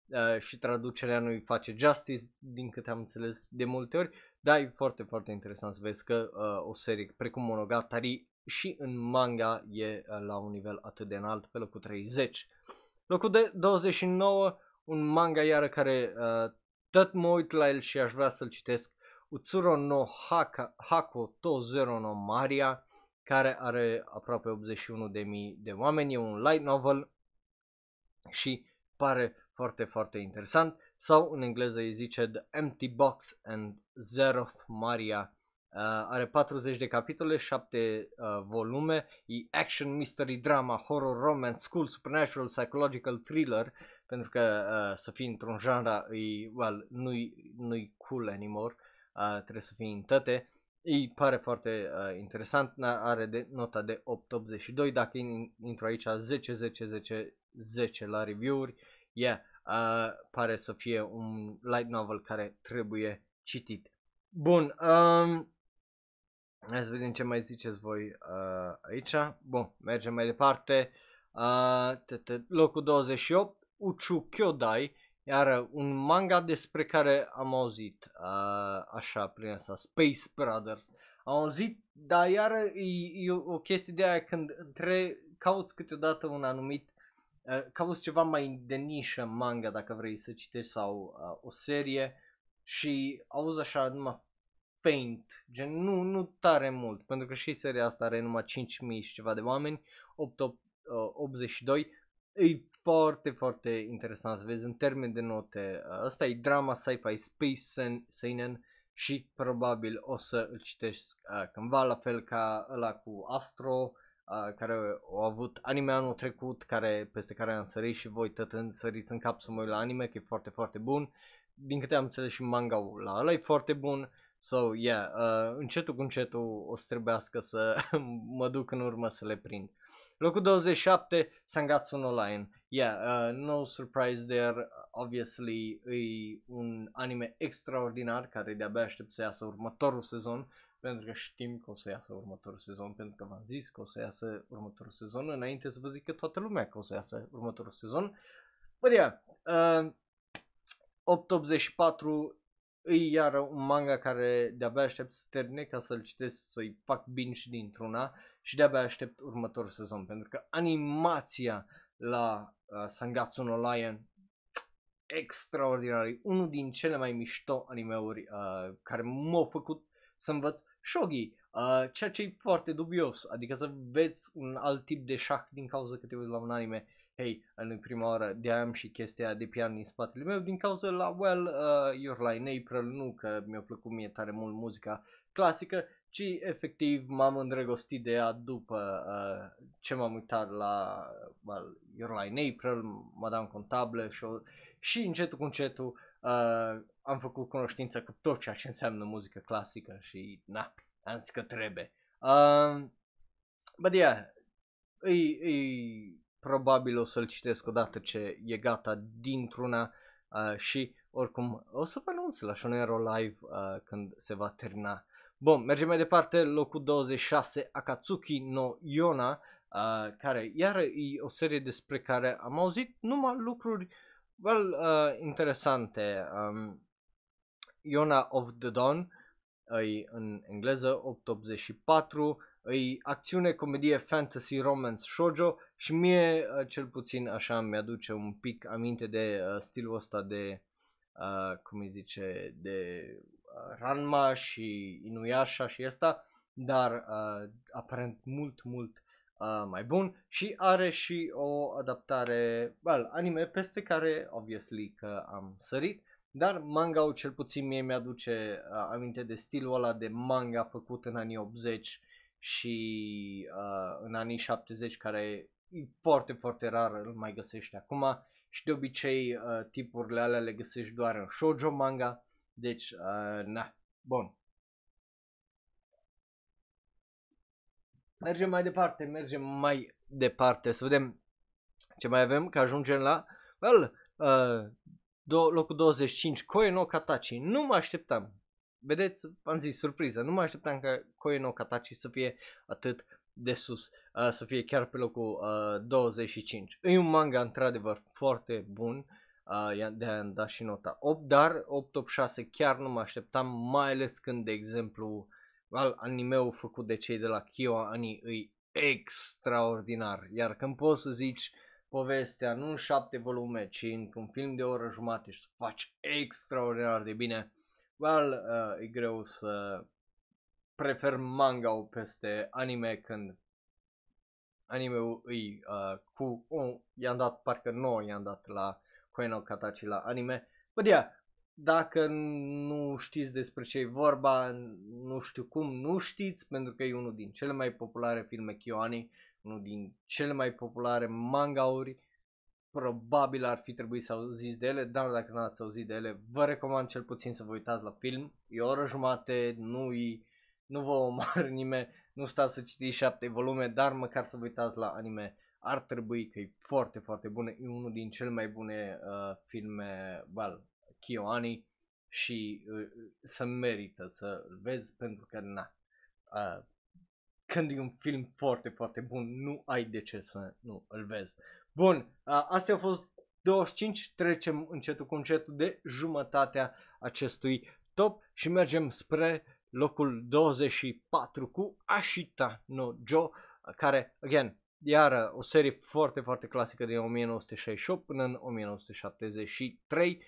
Speaker 1: Uh, și traducerea nu-i face justice, din câte am înțeles de multe ori, dar e foarte, foarte interesant să vezi că uh, o serie precum Monogatari și în manga e uh, la un nivel atât de înalt, pe locul 30. Locul de 29, un manga iară care uh, tot mă uit la el și aș vrea să-l citesc, Utsuro no Haka, Hako zero no Maria, care are aproape 81.000 de oameni, e un light novel și pare foarte, foarte interesant. Sau în engleză îi zice The Empty Box and Zeroth Maria. Uh, are 40 de capitole, 7 uh, volume, e action, mystery, drama, horror, romance, school, supernatural, psychological, thriller, pentru că uh, să fii într-un genre, e, well, nu-i, nu-i cool anymore. Uh, uh, trebuie să fie în toate. Îi pare foarte uh, interesant, are de nota de 8.82, dacă intru aici 10, 10, 10, 10 la review-uri, yeah, uh, pare să fie un light novel care trebuie citit. Bun, um, hai să vedem ce mai ziceți voi uh, aici. Bun, mergem mai departe. Uh, t -t -t, locul 28, Uchu Kyodai, iar un manga despre care am auzit, a, așa, prin asta, Space Brothers. Am auzit, dar iar e, e o chestie de aia când între, cauți câteodată un anumit, a, cauți ceva mai de nișă manga dacă vrei să citești sau a, o serie și auzi așa numai faint, gen nu, nu tare mult, pentru că și seria asta are numai 5.000 și ceva de oameni, 8, 8, 82, e foarte, foarte interesant să vezi în termen de note. Asta e drama sci-fi space seinen și probabil o să îl citesc uh, cândva, la fel ca ăla cu Astro, uh, care au avut anime anul trecut, care, peste care am sărit și voi tot în, săriți în cap să mă uit la anime, că e foarte, foarte bun. Din câte am înțeles și manga la ăla e foarte bun. So, yeah, uh, încetul cu încetul o să trebuiască să mă duc în urmă să le prind. Locul 27, Sangatsu no Lion. Yeah, uh, no surprise there, obviously e un anime extraordinar care de-abia aștept să iasă următorul sezon, pentru că știm că o să iasă următorul sezon, pentru că v-am zis că o să iasă următorul sezon, înainte să vă zic că toată lumea că o să iasă următorul sezon. Bă, yeah, uh, 884 e iar un manga care de-abia aștept să termine ca să-l citesc, să-i fac binge dintr-una și de-abia aștept următorul sezon, pentru că animația la Uh, Sangatsu no Lion, extraordinar, unul din cele mai mișto animeuri uh, care m-au făcut să învăț shogi, uh, ceea ce e foarte dubios, adică să vezi un alt tip de șah din cauza că te uiți la un anime, hei, în prima oară de am și chestia de pian din spatele meu, din cauza la, well, uh, Your like April, nu că mi-a plăcut mie tare mult muzica clasică, ci efectiv m-am îndrăgostit de ea după uh, ce m-am uitat la well, Your Line April, Madame Contable și, și încetul cu încetul uh, am făcut cunoștință cu tot ceea ce înseamnă muzică clasică și na, am zis că trebuie. Uh, but yeah, îi, îi, probabil o să-l citesc odată ce e gata dintr-una uh, și oricum o să vă anunț la Shonero Live uh, când se va termina Bun, mergem mai departe, locul 26, Akatsuki no Yona, uh, care iară e o serie despre care am auzit numai lucruri well, uh, interesante. Um, Iona of the Dawn, e în engleză 884, e acțiune, comedie, fantasy, romance, shoujo și mie uh, cel puțin așa mi-aduce un pic aminte de uh, stilul ăsta de, uh, cum îi zice, de Ranma și Inuyasha și asta, dar uh, aparent mult, mult uh, mai bun și are și o adaptare, well, anime peste care, obviously, că am sărit, dar manga cel puțin mie mi-aduce uh, aminte de stilul ăla de manga făcut în anii 80 și uh, în anii 70 care e foarte, foarte rar îl mai găsești acum și de obicei uh, tipurile alea le găsești doar în shoujo manga deci, uh, na, bun. Mergem mai departe, mergem mai departe, să vedem ce mai avem, că ajungem la, well, uh, do- locul 25, Koeno Katachi. Nu mă așteptam. Vedeți, am zis, surpriză, nu mă așteptam ca Koeno Katachi să fie atât de sus, uh, să fie chiar pe locul uh, 25. E un manga într-adevăr foarte bun, Uh, ah, de am dat și nota 8, dar 6 chiar nu mă așteptam, mai ales când, de exemplu, al animeul făcut de cei de la Ani îi extraordinar. Iar când poți să zici povestea, nu în șapte volume, ci într-un film de o oră jumate și să faci extraordinar de bine, well, uh, e greu să prefer manga peste anime când anime-ul îi uh, cu, uh, i-am dat, parcă 9 i-am dat la Koen Katachi la anime. Bă, yeah, dacă nu știți despre ce e vorba, nu știu cum, nu știți, pentru că e unul din cele mai populare filme Kyoani, unul din cele mai populare mangauri, probabil ar fi trebuit să auziți de ele, dar dacă nu ați auzit de ele, vă recomand cel puțin să vă uitați la film, e o oră jumate, nu -i, nu vă omar nimeni, nu stați să citiți șapte volume, dar măcar să vă uitați la anime ar trebui, că e foarte, foarte bună, e unul din cele mai bune uh, filme, well, Kioani și uh, să merită să-l vezi pentru că, na, uh, când e un film foarte, foarte bun, nu ai de ce să nu îl vezi. Bun, uh, astea au fost 25, trecem încetul cu încetul de jumătatea acestui top și mergem spre locul 24 cu Ashita no Joe, care, again, iară o serie foarte, foarte clasică din 1968 până în 1973.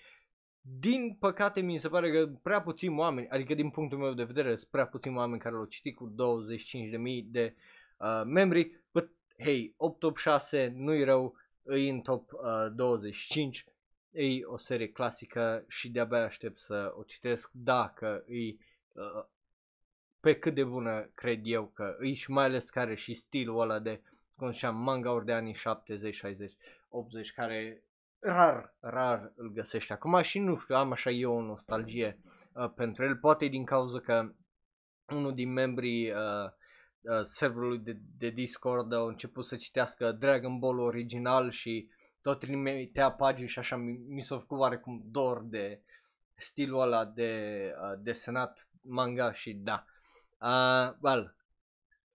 Speaker 1: Din păcate mi se pare că prea puțini oameni, adică din punctul meu de vedere, sunt prea puțini oameni care l-au citit cu 25.000 de uh, membri, but hey, 6, nu-i rău, e în top uh, 25, e o serie clasică și de-abia aștept să o citesc dacă e uh, pe cât de bună cred eu că e și mai ales care și stilul ăla de cum ziceam, manga de anii 70, 60, 80, care rar, rar îl găsești acum și nu știu, am așa eu o nostalgie uh, pentru el, poate din cauza că unul din membrii uh, uh, serverului de, de Discord au început să citească Dragon Ball original și tot trimitea pagini și așa mi, mi s-a făcut oarecum dor de stilul ăla de uh, desenat manga și da. Uh, well,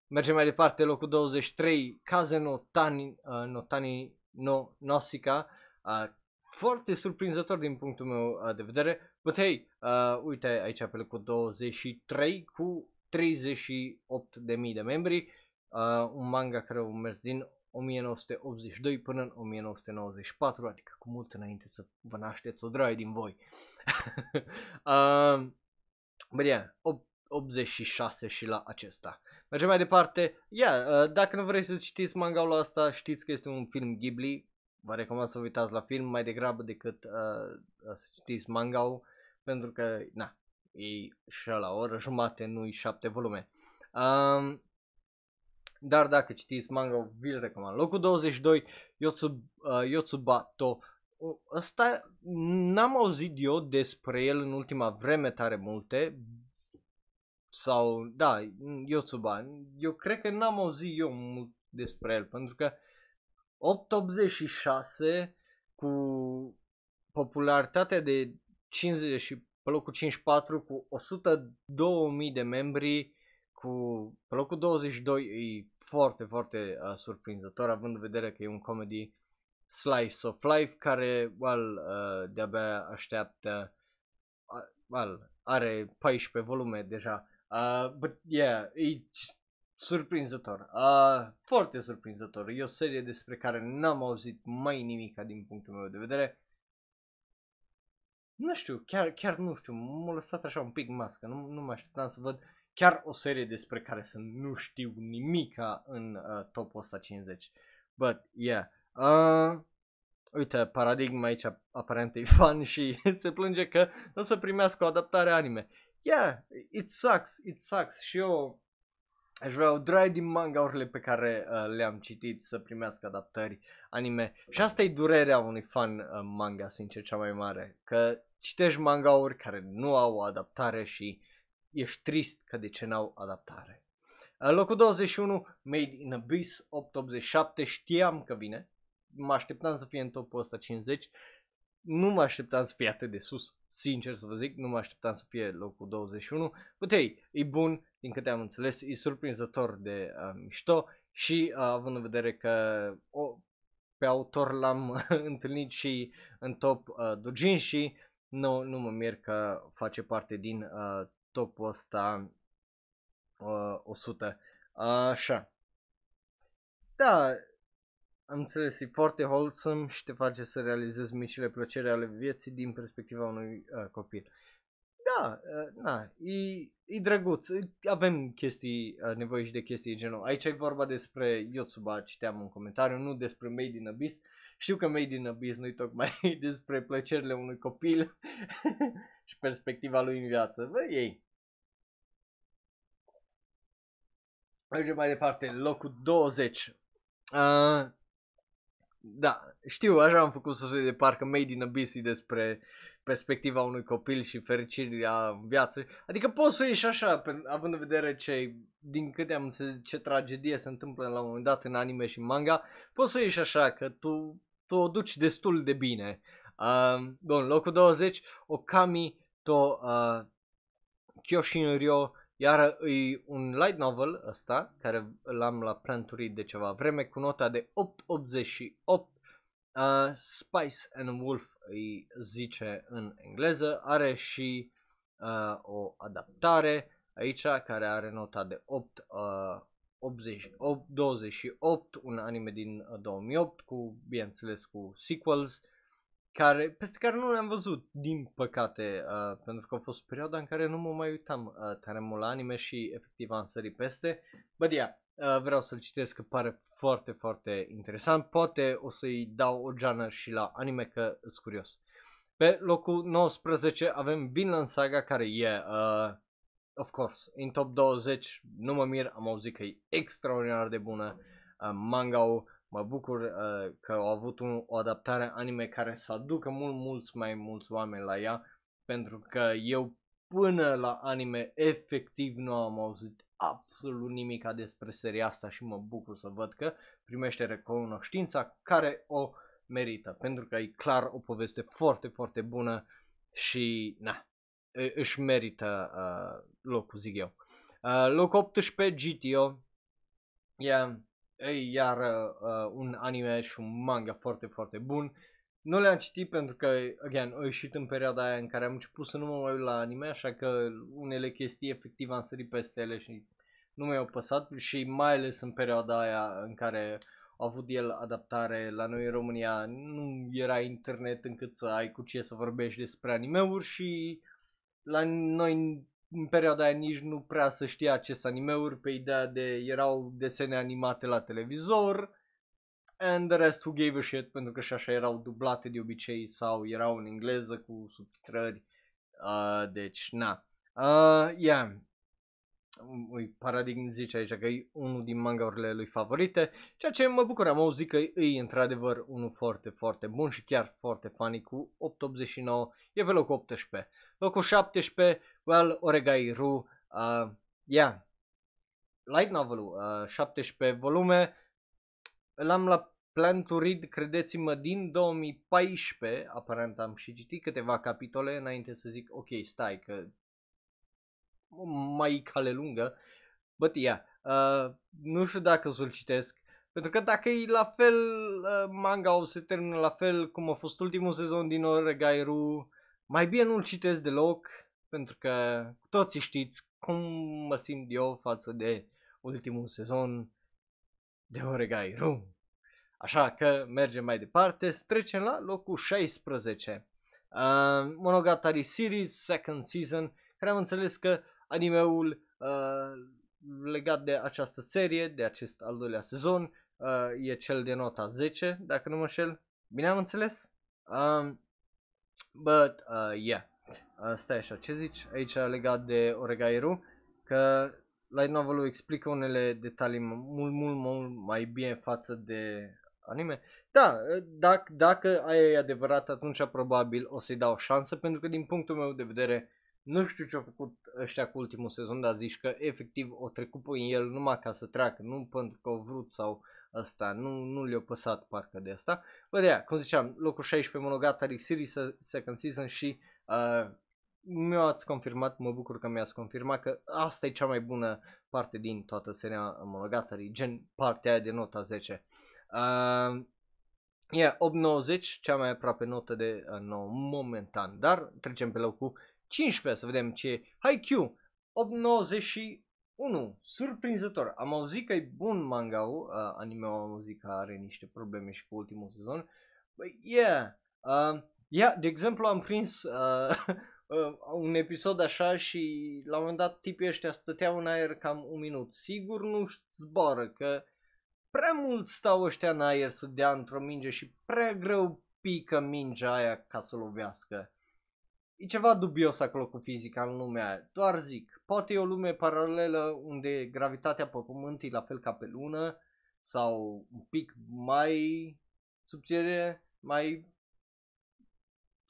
Speaker 1: Mergem mai departe, locul 23, Case Tani uh, Tani no, Nosica. Uh, foarte surprinzător din punctul meu uh, de vedere. But hey, uh, uite aici pe locul 23 cu 38.000 de membri. Uh, un manga care a mers din 1982 până în 1994, adică cu mult înainte să vă nașteți o draie din voi. uh, Bine, yeah, 86 și la acesta. Uh, Mergem mai departe. Ia, yeah, uh, dacă nu vrei să citiți mangaul asta, știți că este un film Ghibli. Vă recomand să vă uitați la film mai degrabă decât uh, uh, să citiți mangaul, pentru că, na, e și la o oră jumate, nu-i șapte volume. Um, dar dacă citiți manga, vi-l recomand. Locul 22, Yotsub, uh, Yotsubato. Ăsta n-am auzit eu despre el în ultima vreme tare multe, sau, da, Yotsuba. Eu cred că n-am auzit eu mult despre el, pentru că 886 cu popularitatea de 50 și pe locul 54 cu 102.000 de membri, cu pe locul 22 e foarte, foarte uh, surprinzător, având în vedere că e un comedy slice of life care, well, uh, de-abia așteaptă, uh, well, are 14 volume deja Uh, but, yeah, e surprinzător. Uh, foarte surprinzător. E o serie despre care n-am auzit mai nimica din punctul meu de vedere. Nu știu, chiar, chiar nu știu, m-a lăsat așa un pic mască, nu, nu mă așteptam să văd chiar o serie despre care să nu știu nimica în uh, topul ăsta 50. But, yeah. Uh, uite, Paradigma aici aparent e fan și se plânge că o să primească o adaptare anime yeah, it sucks, it sucks și eu aș vrea o draie din mangaurile pe care uh, le-am citit să primească adaptări anime și asta e durerea unui fan uh, manga, sincer, cea mai mare, că citești mangauri care nu au o adaptare și ești trist că de ce n-au adaptare. Uh, locul 21, Made in Abyss 887, știam că vine, mă așteptam să fie în topul ăsta 50, nu mă așteptam să fie atât de sus, sincer să vă zic, nu mă așteptam să fie locul 21. Putei? e bun, din câte am înțeles, e surprinzător de uh, mișto și uh, având în vedere că o, pe autor l-am întâlnit și în top uh, Dojin și nu, nu mă mir că face parte din uh, topul ăsta uh, 100. Așa. Da, am înțeles, e foarte wholesome și te face să realizezi micile plăceri ale vieții din perspectiva unui uh, copil. Da, uh, na, e, e drăguț. Avem chestii, uh, nevoie și de chestii genul. Aici e vorba despre Yotsuba, citeam un comentariu, nu despre Made in Abyss. Știu că Made in Abyss nu-i tocmai despre plăcerile unui copil și perspectiva lui în viață. Vă ei. Mergem mai departe, locul 20. Uh, da, știu, așa am făcut să se de parcă Made in Abyss despre perspectiva unui copil și fericirea în viață. Adică poți să ieși așa, având în vedere ce, din câte am înțeles, ce tragedie se întâmplă la un moment dat în anime și în manga, poți să ieși așa, că tu, tu o duci destul de bine. Uh, bun, locul 20, Okami to uh, Kyoshin Ryo iar e un light novel ăsta, care l-am la planturit de ceva vreme, cu nota de 888. Uh, Spice and Wolf îi zice în engleză, are și uh, o adaptare aici care are nota de 8, uh, 80, 28, un anime din 2008 uh, cu, bineînțeles, cu sequels. Uh, care, peste care nu le-am văzut, din păcate, uh, pentru că a fost perioada în care nu mă mai uitam uh, tare mult la anime și efectiv am sărit peste. Bă, yeah, uh, vreau să-l citesc că pare foarte, foarte interesant. Poate o să-i dau o geană și la anime că sunt curios. Pe locul 19 avem Vinland Saga care e, uh, of course, în top 20, nu mă mir, am auzit că e extraordinar de bună. Uh, manga-ul Mă bucur uh, că au avut un, o adaptare anime care să aducă mult, mulți mai mulți oameni la ea, pentru că eu până la anime efectiv nu am auzit absolut nimica despre seria asta și mă bucur să văd că primește recunoștința care o merită, pentru că e clar o poveste foarte, foarte bună și na, își merită uh, locul, zic eu. Uh, locul 18, GTO. Yeah, e iar uh, uh, un anime și un manga foarte, foarte bun. Nu le-am citit pentru că, again, au ieșit în perioada aia în care am început să nu mă mai uit la anime, așa că unele chestii efectiv am sărit peste ele și nu mi-au păsat și mai ales în perioada aia în care a avut el adaptare la noi în România, nu era internet încât să ai cu ce să vorbești despre animeuri și la noi în perioada aia nici nu prea să știa acest animeuri pe ideea de erau desene animate la televizor and the rest who gave a shit pentru că și așa erau dublate de obicei sau erau în engleză cu subtitrări uh, deci na uh, yeah ui, paradigm zice aici că e unul din mangaurile lui favorite, ceea ce mă bucur, am auzit că e într-adevăr unul foarte, foarte bun și chiar foarte funny cu 8.89, e pe locul 18. Locul 17, well, Ru, uh, yeah, light novel uh, 17 volume, l-am la plan to read, credeți-mă, din 2014, aparent am și citit câteva capitole înainte să zic, ok, stai că mai cale lungă, but yeah, uh, nu știu dacă o să-l citesc, pentru că dacă e la fel, uh, manga o să termină la fel cum a fost ultimul sezon din Oregairu, mai bine nu-l citesc deloc, pentru că cu știți cum mă simt eu față de ultimul sezon de Oregai Room. Așa că mergem mai departe, trecem la locul 16. Uh, Monogatari Series Second Season, care am înțeles că animeul uh, legat de această serie, de acest al doilea sezon, uh, e cel de nota 10, dacă nu mă șel. Bine am înțeles? Um, but, uh, yeah stai așa, ce zici aici legat de Oregairu? Că light novel explică unele detalii mult, mult, mult mai bine față de anime. Da, dacă, dacă aia e adevărat, atunci probabil o să-i dau o șansă, pentru că din punctul meu de vedere nu știu ce au făcut ăștia cu ultimul sezon, dar zici că efectiv o trecut pe el numai ca să treacă, nu pentru că au vrut sau asta, nu, nu le-a păsat parcă de asta. Bă, de cum ziceam, locul 16 Monogatari Series Second Season și uh, mi-ați confirmat, mă bucur că mi-ați confirmat că asta e cea mai bună parte din toată seria Monogatari, gen partea aia de nota 10. Uh, yeah, 890, cea mai aproape notă de uh, nou momentan, dar trecem pe locul 15 să vedem ce e Haikyuu, 891, surprinzător, am auzit că e bun manga uh, anime am auzit că are niște probleme și cu ultimul sezon, but yeah, uh, um, yeah, de exemplu am prins uh, uh, un episod așa și la un moment dat tipii ăștia stăteau în aer cam un minut. Sigur nu zboară că prea mult stau ăștia în aer să dea într-o minge și prea greu pică mingea aia ca să lovească. E ceva dubios acolo cu fizica în lumea aia. Doar zic, poate e o lume paralelă unde gravitatea pe pământ e la fel ca pe lună sau un pic mai subțire, mai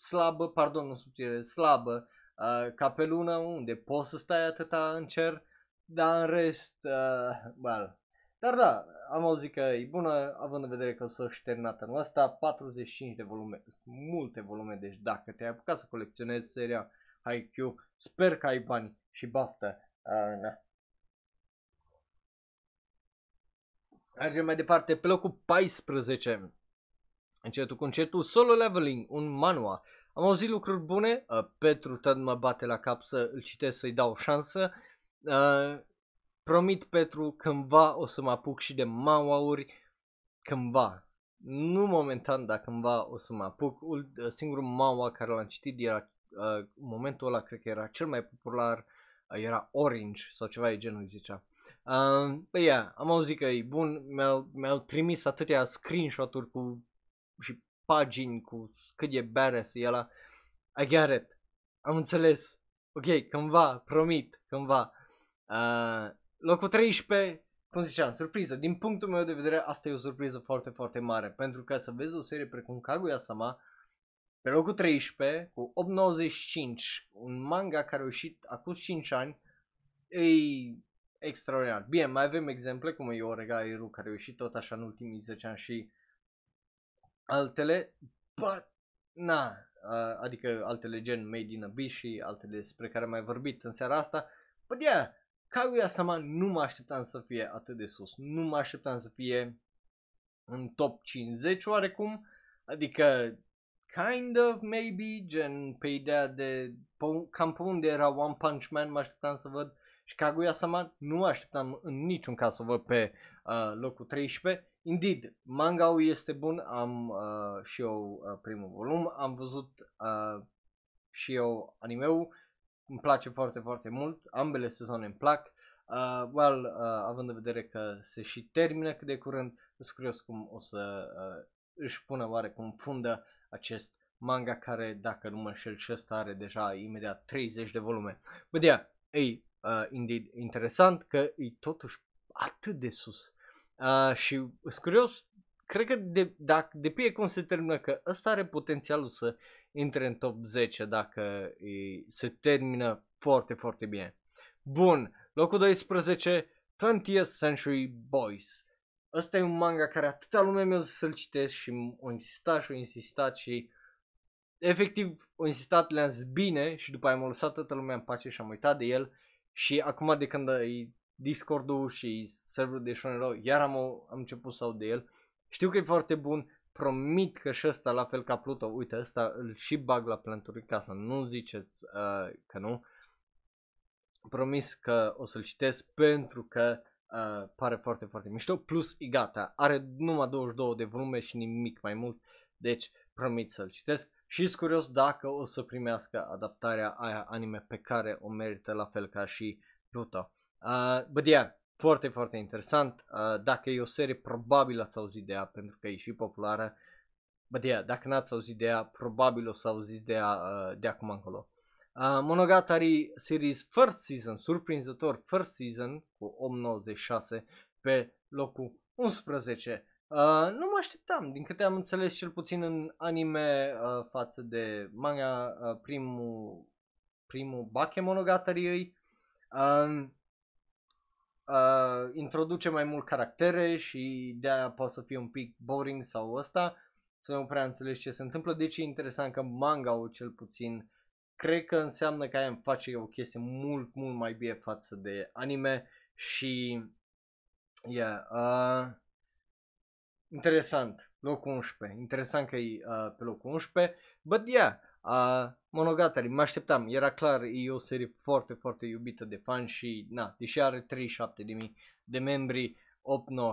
Speaker 1: slabă, pardon, nu subțire, slabă, uh, ca pe lună unde poți să stai atâta în cer, dar în rest, uh, well. Dar da, am auzit că e bună, având în vedere că o să șternat anul ăsta, 45 de volume, sunt multe volume, deci dacă te-ai apucat să colecționezi seria IQ, sper că ai bani și baftă. Uh, na. Mergem mai departe, pe locul 14. Încetul cu încetul, solo leveling, un manua. Am auzit lucruri bune, uh, Petru tot mă bate la cap să îl citesc, să-i dau o șansă. Uh, promit Petru, cândva o să mă apuc și de manua-uri, cândva. Nu momentan, dar cândva o să mă apuc. Uh, singurul manua care l-am citit era, uh, momentul ăla cred că era cel mai popular, uh, era Orange sau ceva de genul zicea. Uh, Băi, yeah, am auzit că e bun, mi-au, mi-au trimis atâtea screenshot-uri cu și pagini cu cât e badass e la I get it. Am înțeles. Ok, cândva, promit, cândva. Uh, locul 13, cum ziceam, surpriză. Din punctul meu de vedere, asta e o surpriză foarte, foarte mare. Pentru că să vezi o serie precum Kaguya-sama, pe locul 13, cu 8.95, un manga care a ieșit acum 5 ani, e extraordinar. Bine, mai avem exemple, cum e Oregairu, care a ieșit tot așa în ultimii 10 ani și altele, but, na, adică altele gen Made in Abyss și altele despre care am mai vorbit în seara asta, but yeah, Kaguya-sama nu mă așteptam să fie atât de sus, nu mă așteptam să fie în top 50 oarecum, adică kind of maybe, gen pe ideea de cam pe unde era One Punch Man mă așteptam să văd și Kaguya-sama nu așteptam în niciun caz să văd pe uh, locul 13 Indeed, manga este bun, am uh, și eu uh, primul volum, am văzut uh, și eu anime-ul, îmi place foarte, foarte mult, ambele sezoane îmi plac. Uh, well, uh, având în vedere că se și termină cât de curând, sunt curios cum o să uh, își pună oarecum fundă acest manga care, dacă nu mă înșel, și ăsta are deja imediat 30 de volume. Bă, yeah, ei, uh, indeed, interesant că e totuși atât de sus și sunt curios, cred că de, dacă, depinde cum se termină, că ăsta are potențialul să intre în top 10 dacă e, se termină foarte, foarte bine. Bun, locul 12, 20th Century Boys. Ăsta e un manga care atâta lumea mi-a zis să-l citesc și o insistat și o insistat și efectiv o insistat, le-am zis bine și după aia m-a lăsat toată lumea în pace și am uitat de el și acum de când e Discord-ul și serverul de Shonen Raw, iar am, o, am început să aud de el. Știu că e foarte bun, promit că și ăsta la fel ca Pluto, uite ăsta îl și bag la planturi ca să nu ziceți uh, că nu. Promis că o să-l citesc pentru că uh, pare foarte, foarte mișto. Plus e gata, are numai 22 de volume și nimic mai mult, deci promit să-l citesc. Și sunt curios dacă o să primească adaptarea aia anime pe care o merită la fel ca și Pluto. Uh, but yeah, foarte, foarte interesant. Uh, dacă e o serie, probabil ați auzit de ea, pentru că e și populară. But yeah, dacă n-ați auzit de ea, probabil o să auziți de ea uh, de acum încolo. Uh, Monogatari Series First Season, surprinzător First Season cu 8.96 pe locul 11. Uh, nu mă așteptam, din câte am înțeles cel puțin în anime uh, față de manga, uh, primul, primul Bakemonogatari îi. Uh, uh, introduce mai mult caractere și de-aia poate să fie un pic boring sau ăsta, să nu prea înțelegi ce se întâmplă, deci e interesant că manga-ul cel puțin cred că înseamnă că aia îmi face o chestie mult, mult mai bine față de anime și yeah, uh, interesant, locul 11, interesant că e uh, pe locul 11, but yeah, uh, Monogatari, mă așteptam, era clar, e o serie foarte, foarte iubită de fan și, na, deși are 37.000 de membri,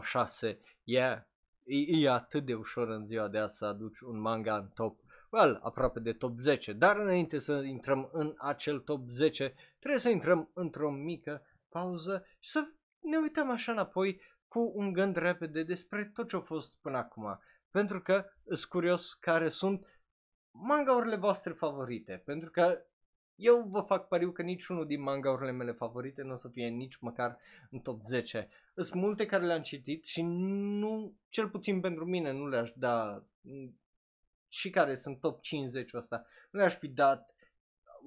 Speaker 1: 6, yeah, e, e atât de ușor în ziua de azi să aduci un manga în top, well, aproape de top 10, dar înainte să intrăm în acel top 10, trebuie să intrăm într-o mică pauză și să ne uităm așa înapoi cu un gând repede despre tot ce a fost până acum, pentru că sunt curios care sunt mangaurile voastre favorite, pentru că eu vă fac pariu că niciunul din mangaurile mele favorite nu o să fie nici măcar în top 10. Sunt multe care le-am citit și nu, cel puțin pentru mine, nu le-aș da mm, și care sunt top 50 ăsta, nu le-aș fi dat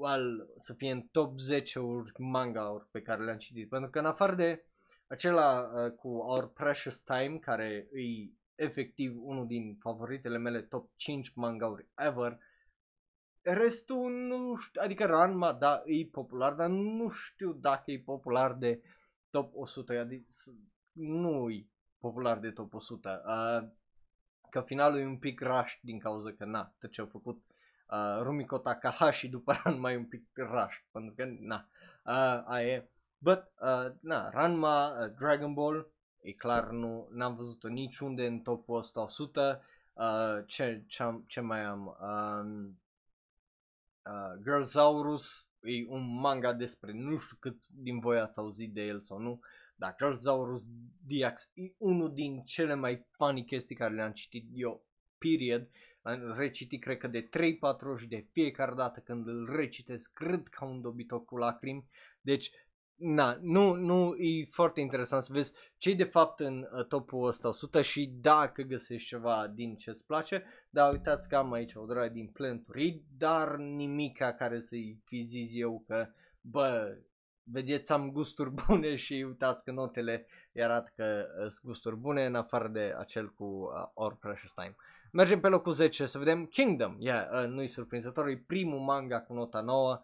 Speaker 1: al, să fie în top 10 uri manga-uri pe care le-am citit, pentru că în afară de acela uh, cu Our Precious Time, care îi efectiv unul din favoritele mele top 5 mangauri ever. Restul nu știu, adică Ranma, da, e popular, dar nu știu dacă e popular de top 100, adică nu e popular de top 100. Uh, că finalul e un pic rush din cauza că, na, tot ce au făcut uh, Rumiko Takahashi după Ranma e un pic rush, pentru că, na, uh, aia e. But, uh, na, Ranma, uh, Dragon Ball, E clar, nu n-am văzut-o niciunde în topul ăsta 100. Uh, ce, ce, am, ce mai am? Um, uh, Girlsaurus e un manga despre, nu știu cât din voi ați auzit de el sau nu, dar Girlsaurus Diax e unul din cele mai funny chestii care le-am citit eu, period. Am recitit, cred că, de 3-4 ori de fiecare dată când îl recitesc, cred ca un dobitoc cu lacrimi. Deci, na, nu, nu, e foarte interesant să vezi ce de fapt în uh, topul ăsta 100 și dacă găsești ceva din ce îți place, dar uitați că am aici o droaie din read, dar nimica care să-i fi zis eu că, bă, vedeți, am gusturi bune și uitați că notele îi arată că uh, sunt gusturi bune, în afară de acel cu uh, Or Precious Time. Mergem pe locul 10 să vedem Kingdom. Yeah, uh, nu-i surprinzător, e primul manga cu nota 9.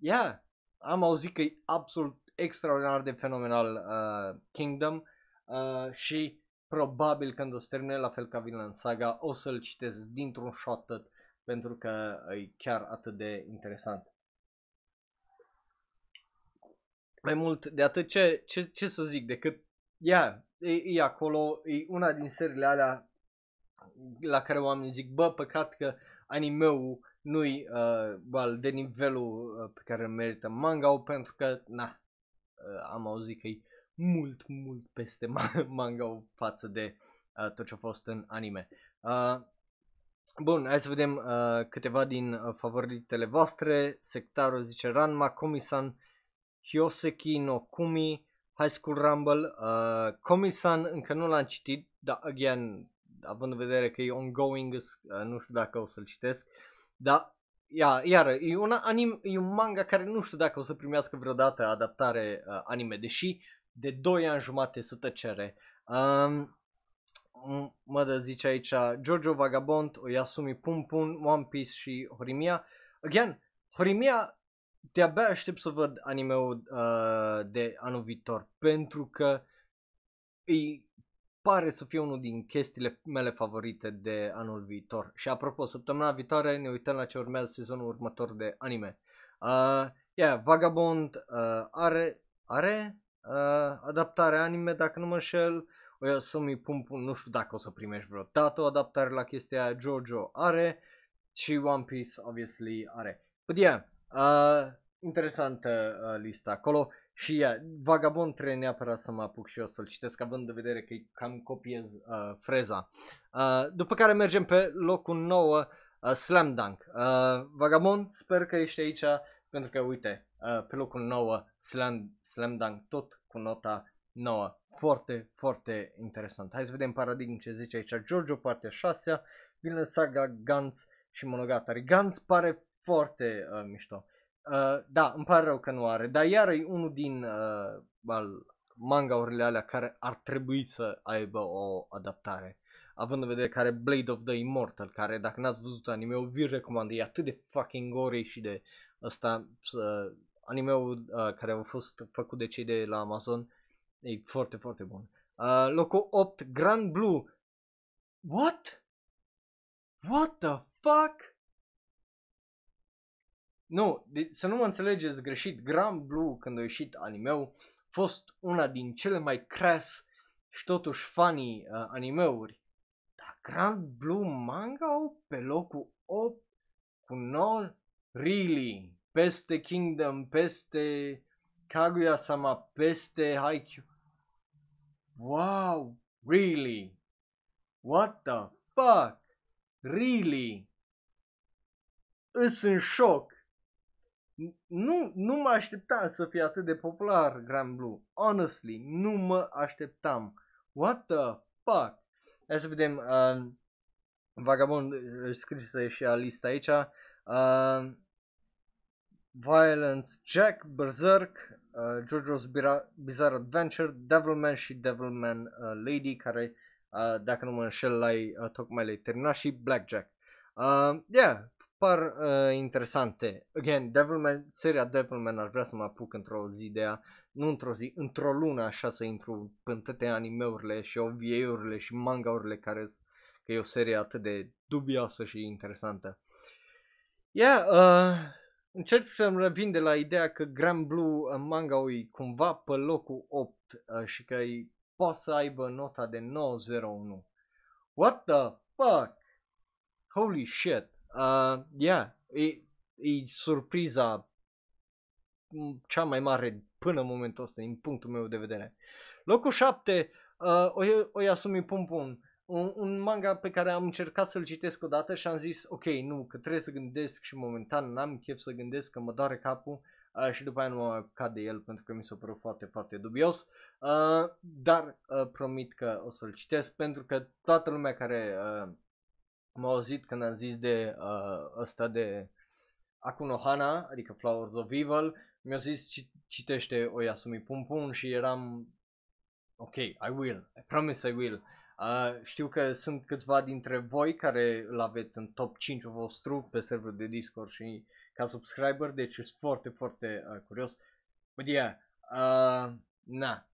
Speaker 1: Yeah, am auzit că e absolut extraordinar de fenomenal uh, Kingdom uh, și probabil când o să termine la fel ca Vinland Saga o să-l citesc dintr-un shot pentru că e chiar atât de interesant. Mai mult de atât, ce, ce, ce să zic decât, ia, yeah, e, e acolo, e una din seriile alea la care oamenii zic, bă, păcat că animeul nu-i uh, de nivelul uh, pe care îl merită manga pentru că, na, Uh, am auzit că e mult, mult peste manga față de uh, tot ce a fost în anime. Uh, bun, hai să vedem uh, câteva din uh, favoritele voastre. Sectarul zice Ranma, Komisan, Hyoseki no Kumi, High School Rumble. Uh, Komisan încă nu l-am citit, dar, again, având în vedere că e ongoing, uh, nu știu dacă o să-l citesc. Dar ia, iar e un, anim, e un manga care nu știu dacă o să primească vreodată adaptare uh, anime, deși de 2 ani jumate să tăcere. Um, mă dă zice aici Jojo Vagabond, Oyasumi Pum Pum, One Piece și Horimia. Again, Horimia de-abia aștept să văd anime-ul uh, de anul viitor pentru că e pare să fie unul din chestiile mele favorite de anul viitor. Și apropo, săptămâna viitoare ne uităm la ce urmează sezonul următor de anime. Uh, yeah, Vagabond uh, are, are uh, adaptare anime, dacă nu mă înșel. O ia să-mi pun, nu știu dacă o să primești vreo dată o adaptare la chestia Jojo are și One Piece, obviously, are. But yeah, uh, interesantă uh, lista acolo. Și ia, Vagabond trebuie neapărat să mă apuc și eu să-l citesc, având în vedere că cam copiez uh, freza. Uh, după care mergem pe locul 9, uh, Slam Dunk. Uh, Vagabond, sper că ești aici, pentru că, uite, uh, pe locul 9, Slam, Slam Dunk, tot cu nota nouă. Foarte, foarte interesant. Hai să vedem paradigm ce zice aici. Giorgio, partea 6 Vinland Saga, Gantz și Monogatari. Gantz pare foarte uh, mișto. Uh, da, îmi pare rău că nu are, dar iar e unul din uh, al mangaurile alea care ar trebui să aibă o adaptare. Având în vedere care Blade of the Immortal, care dacă n-ați văzut anime-ul, vi recomand, e atât de fucking gore și de ăsta, uh, anime-ul uh, care a fost făcut de cei de la Amazon, e foarte, foarte bun. Uh, locul 8, Grand Blue. What? What the fuck? Nu, de, să nu mă înțelegeți greșit, Grand Blue când a ieșit animeu, a fost una din cele mai cras și totuși funny uh, animeuri. Dar Grand Blue manga pe locul 8 cu 9 really peste Kingdom, peste Kaguya-sama, peste Haikyuu. Wow, really? What the fuck? Really? Îs în șoc nu, nu mă așteptam să fie atât de popular Grand Blue. Honestly, nu mă așteptam. What the fuck? Hai să vedem. Uh, Vagabond uh, scrisă și a lista aici. Uh, Violence Jack, Berserk, uh, Jojo's Bizarre Adventure, Devilman și Devilman uh, Lady, care, uh, dacă nu mă înșel, l-ai, uh, tocmai le ai terminat și Blackjack. Uh, yeah, par uh, interesante. Again, Devilman, seria Devilman ar vrea să mă apuc într-o zi de ea, nu într-o zi, într-o lună așa să intru în toate anime-urile și OVA-urile și manga-urile care că e o serie atât de dubioasă și interesantă. Yeah, uh, încerc să-mi revin de la ideea că Grand Blue uh, manga e cumva pe locul 8 uh, și că e, poate să aibă nota de 901. What the fuck? Holy shit! Uh, yeah, e, e surpriza cea mai mare până în momentul ăsta, din punctul meu de vedere. Locul 7, uh, o, o Yasumi Pum Pum, un, un manga pe care am încercat să-l citesc odată și am zis, ok, nu, că trebuie să gândesc și momentan n-am chef să gândesc, că mă doare capul uh, și după aia nu mă cad de el pentru că mi s-a părut foarte, foarte dubios, uh, dar uh, promit că o să-l citesc pentru că toată lumea care... Uh, am auzit când am zis de uh, ăsta de Akunohana, adică Flowers of Evil, mi-a zis citește Oyasumi Pum Pum și eram ok, I will, I promise I will. Uh, știu că sunt câțiva dintre voi care îl aveți în top 5 vostru pe serverul de Discord și ca subscriber, deci sunt foarte, foarte uh, curios. But yeah, uh, na.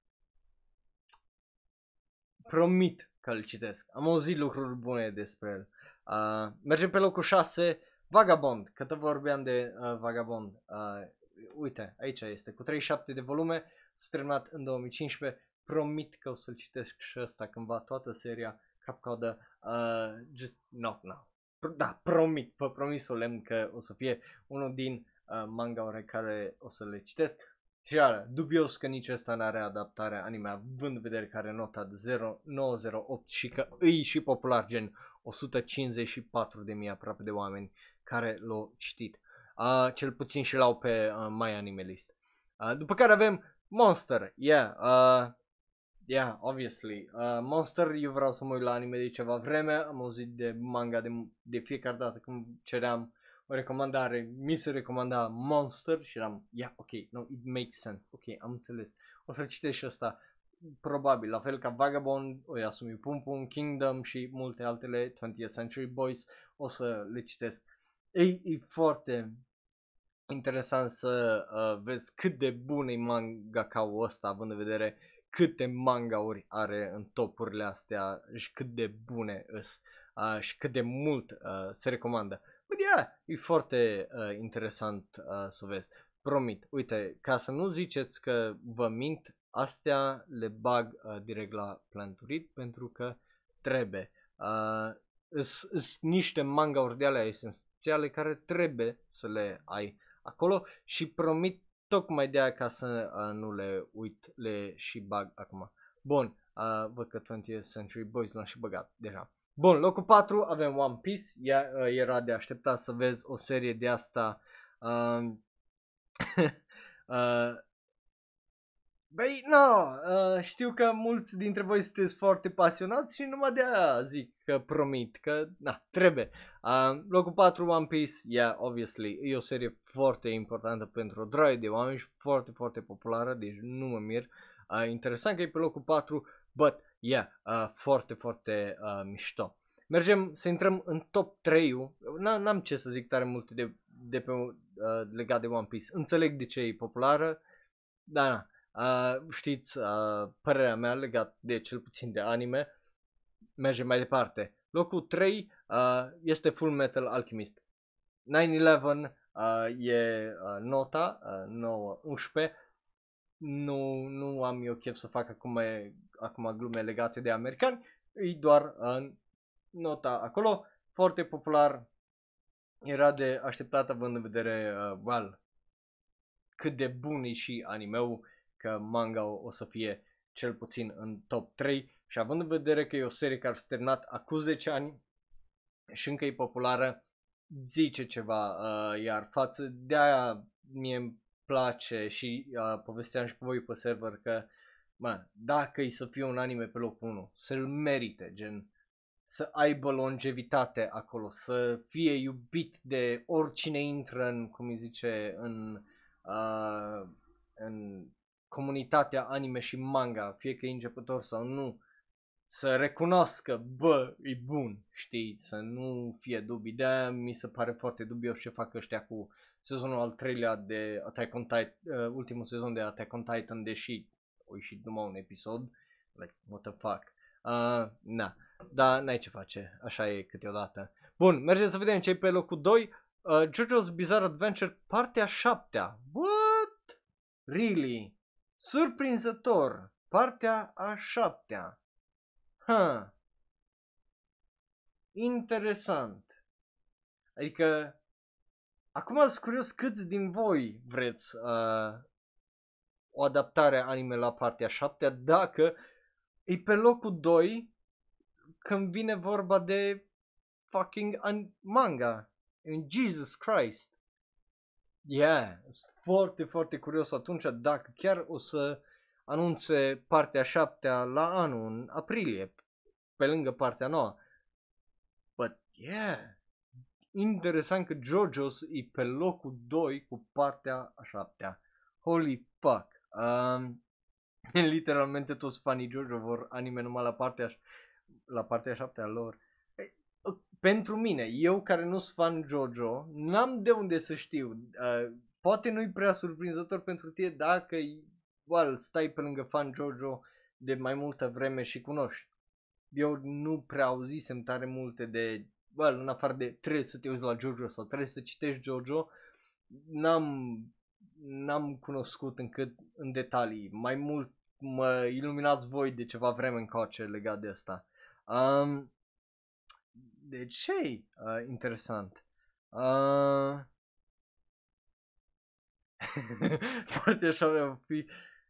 Speaker 1: Promit că îl citesc. Am auzit lucruri bune despre el. Uh, mergem pe locul 6, Vagabond, că tot vorbeam de uh, Vagabond. Uh, uite, aici este, cu 37 de volume, streamat în 2015. Promit că o să-l citesc și ăsta cândva, toată seria, cap-codă, uh, just not now. Da, promit, pe promisul lemn că o să fie unul din uh, manga care o să le citesc. Și iară, dubios că nici ăsta n-are adaptare anime, având vedere că are nota de 0,908 și că îi și popular gen 154.000 aproape de oameni care l-au citit. Uh, cel puțin și l-au pe uh, mai Anime List. Uh, după care avem Monster, yeah, uh, yeah, obviously. Uh, Monster, eu vreau să mă uit la anime de ceva vreme, am auzit de manga de, de fiecare dată când ceream o recomandare, mi se recomanda Monster și eram, ia, yeah, ok, no, it makes sense, ok, am înțeles. O să-l citesc și ăsta, probabil, la fel ca Vagabond, o Yasumi Pum Pum, Kingdom și multe altele, 20th Century Boys, o să le citesc. E, e foarte interesant să uh, vezi cât de bun e manga ca ăsta, având în vedere câte mangauri are în topurile astea și cât de bune îs uh, și cât de mult uh, se recomandă yeah, păi e foarte uh, interesant uh, să vezi. Promit, uite, ca să nu ziceți că vă mint, astea le bag uh, direct la planturit pentru că trebuie. Uh, sunt niște manga de alea esențiale care trebuie să le ai acolo și promit tocmai de aia ca să uh, nu le uit, le și bag acum. Bun, uh, văd că 20th Century Boys l-am și băgat deja. Bun, locul 4 avem One Piece. Ea, ă, era de așteptat să vezi o serie de asta. Uh, uh, Băi, nu, no, ă, uh, știu că mulți dintre voi sunteți foarte pasionați și numai de aia zic că promit, că na, trebuie. Uh, locul 4 One Piece, yeah, obviously, e o serie foarte importantă pentru o droaie de oameni și foarte, foarte populară, deci nu mă mir. Uh, interesant că e pe locul 4, But, yeah, uh, foarte, foarte uh, mișto. Mergem să intrăm în top 3-ul. N-am ce să zic tare multe de, de pe, uh, legat de One Piece. Înțeleg de ce e populară, dar na, uh, știți uh, părerea mea legat de cel puțin de anime. Mergem mai departe. Locul 3 uh, este Full Metal Alchemist. 9-11 uh, e uh, nota, uh, 9-11. Nu, nu am eu chef să fac acum acum glume legate de americani, e doar în nota acolo. Foarte popular era de așteptat având în vedere uh, well, cât de bun e și animeul, că manga o să fie cel puțin în top 3 și având în vedere că e o serie care s-a terminat acum 10 ani și încă e populară, zice ceva, uh, iar față de aia mie îmi place și uh, povesteam și cu voi pe server că mă, dacă e să fie un anime pe locul 1, să-l merite, gen, să aibă longevitate acolo, să fie iubit de oricine intră în, cum îi zice, în, uh, în comunitatea anime și manga, fie că e începător sau nu, să recunoască, bă, e bun, știi, să nu fie dubii. de mi se pare foarte dubios ce fac ăștia cu sezonul al treilea de Attack on Titan, uh, ultimul sezon de Attack on Titan, deși au ieșit numai un episod, like, what the fuck. Uh, na, dar n-ai ce face, așa e câteodată. Bun, mergem să vedem ce e pe locul 2. Uh, JoJo's Bizarre Adventure, partea 7 What? Really? Surprinzător, partea a 7 Huh. Interesant. Adică, acum sunt curios câți din voi vreți uh, o adaptare anime la partea 7 dacă e pe locul 2 când vine vorba de fucking manga. In Jesus Christ. Yeah, sunt foarte, foarte curios atunci dacă chiar o să anunțe partea 7 la anul, în aprilie, pe lângă partea nouă. But yeah, interesant că JoJo's e pe locul 2 cu partea 7 Holy fuck. Uh, literalmente toți fanii Jojo vor anime numai la partea, la partea șaptea lor. Pentru mine, eu care nu sunt fan Jojo, n-am de unde să știu. Uh, poate nu-i prea surprinzător pentru tine dacă well, stai pe lângă fan Jojo de mai multă vreme și cunoști. Eu nu prea auzisem tare multe de, well, în afară de trebuie să te uiți la Jojo sau trebuie să citești Jojo, n-am n-am cunoscut încât în detalii. Mai mult mă iluminați voi de ceva vreme încoace legat de asta. Um, deci, ce uh, interesant. Uh... Poate așa va fi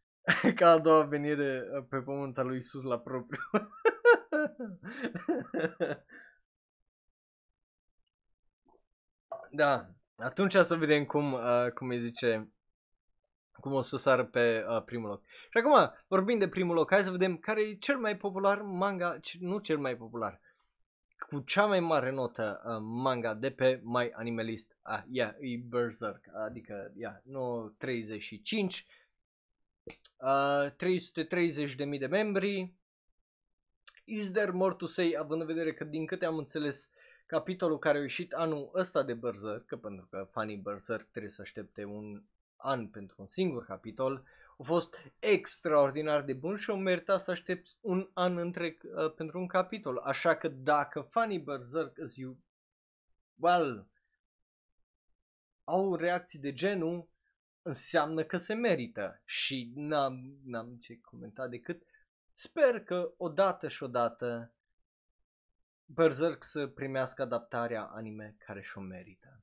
Speaker 1: ca a doua venire uh, pe pământ al lui Isus la propriu. da, atunci să vedem cum, uh, cum îi zice cum o să sară pe uh, primul loc. Și acum, vorbind de primul loc, hai să vedem care e cel mai popular manga, nu cel mai popular, cu cea mai mare notă uh, manga de pe My Animalist. Ah, ia, yeah, e Berserk, adică, ia, yeah, 35, uh, 330.000 de membri. Is there more to say, având în vedere că, din câte am înțeles, capitolul care a ieșit anul ăsta de Berserk, că pentru că fanii Berserk trebuie să aștepte un an pentru un singur capitol, a fost extraordinar de bun și o merita să aștepți un an întreg uh, pentru un capitol. Așa că dacă fanii Berserk is you well, au reacții de genul, înseamnă că se merită și n-am, n-am ce comenta decât sper că odată și odată Berserk să primească adaptarea anime care și-o merită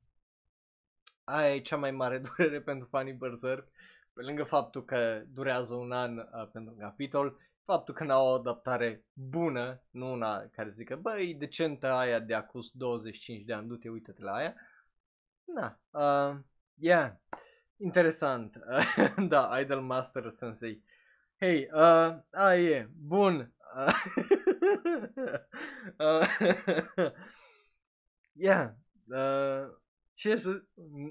Speaker 1: aia e cea mai mare durere pentru fanii Berserk, pe lângă faptul că durează un an uh, pentru un capitol, faptul că n-au o adaptare bună, nu una care zică, băi, decentă aia de acus 25 de ani, du-te, uite te la aia. Na, uh, yeah, interesant, da, Idol Master Sensei. Hei, uh, a, e, bun. uh, yeah, uh, ce să...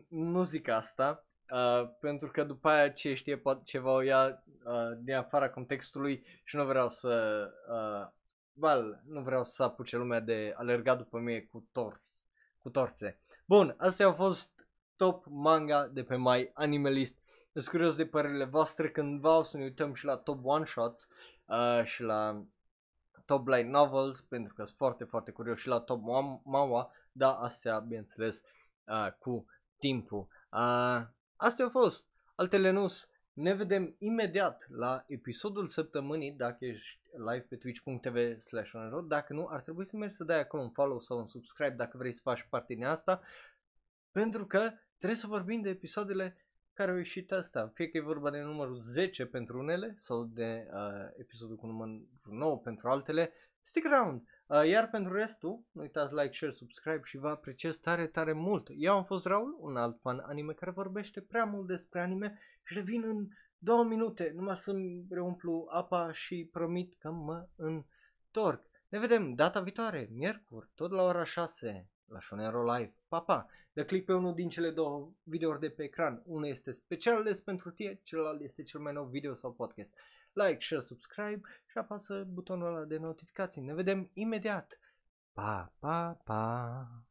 Speaker 1: Nu zic asta, uh, pentru că după aia ce știe poate ceva o ia uh, din afara contextului și nu vreau să... Uh, val, nu vreau să apuce lumea de alergat după mine cu, torț, cu torțe. Bun, astea au fost top manga de pe mai animalist. Sunt curios de părerile voastre cândva o să ne uităm și la top one-shots uh, și la top light novels, pentru că sunt foarte, foarte curios și la top mama, dar astea, bineînțeles, uh, cu timpul. Uh, astea au fost altele news. Ne vedem imediat la episodul săptămânii dacă ești live pe twitch.tv slash Dacă nu, ar trebui să mergi să dai acolo un follow sau un subscribe dacă vrei să faci parte din asta. Pentru că trebuie să vorbim de episoadele care au ieșit asta. Fie că e vorba de numărul 10 pentru unele sau de uh, episodul cu numărul 9 pentru altele. Stick around! Uh, iar pentru restul, nu uitați like, share, subscribe și vă apreciez tare, tare mult. Eu am fost Raul, un alt fan anime care vorbește prea mult despre anime și revin în două minute, numai să-mi reumplu apa și promit că mă întorc. Ne vedem data viitoare, miercuri, tot la ora 6, la Shonero Live. Pa, pa! Dă click pe unul din cele două videouri de pe ecran. Unul este special ales pentru tine, celălalt este cel mai nou video sau podcast like, share, subscribe și apasă butonul ăla de notificații. Ne vedem imediat! Pa, pa, pa!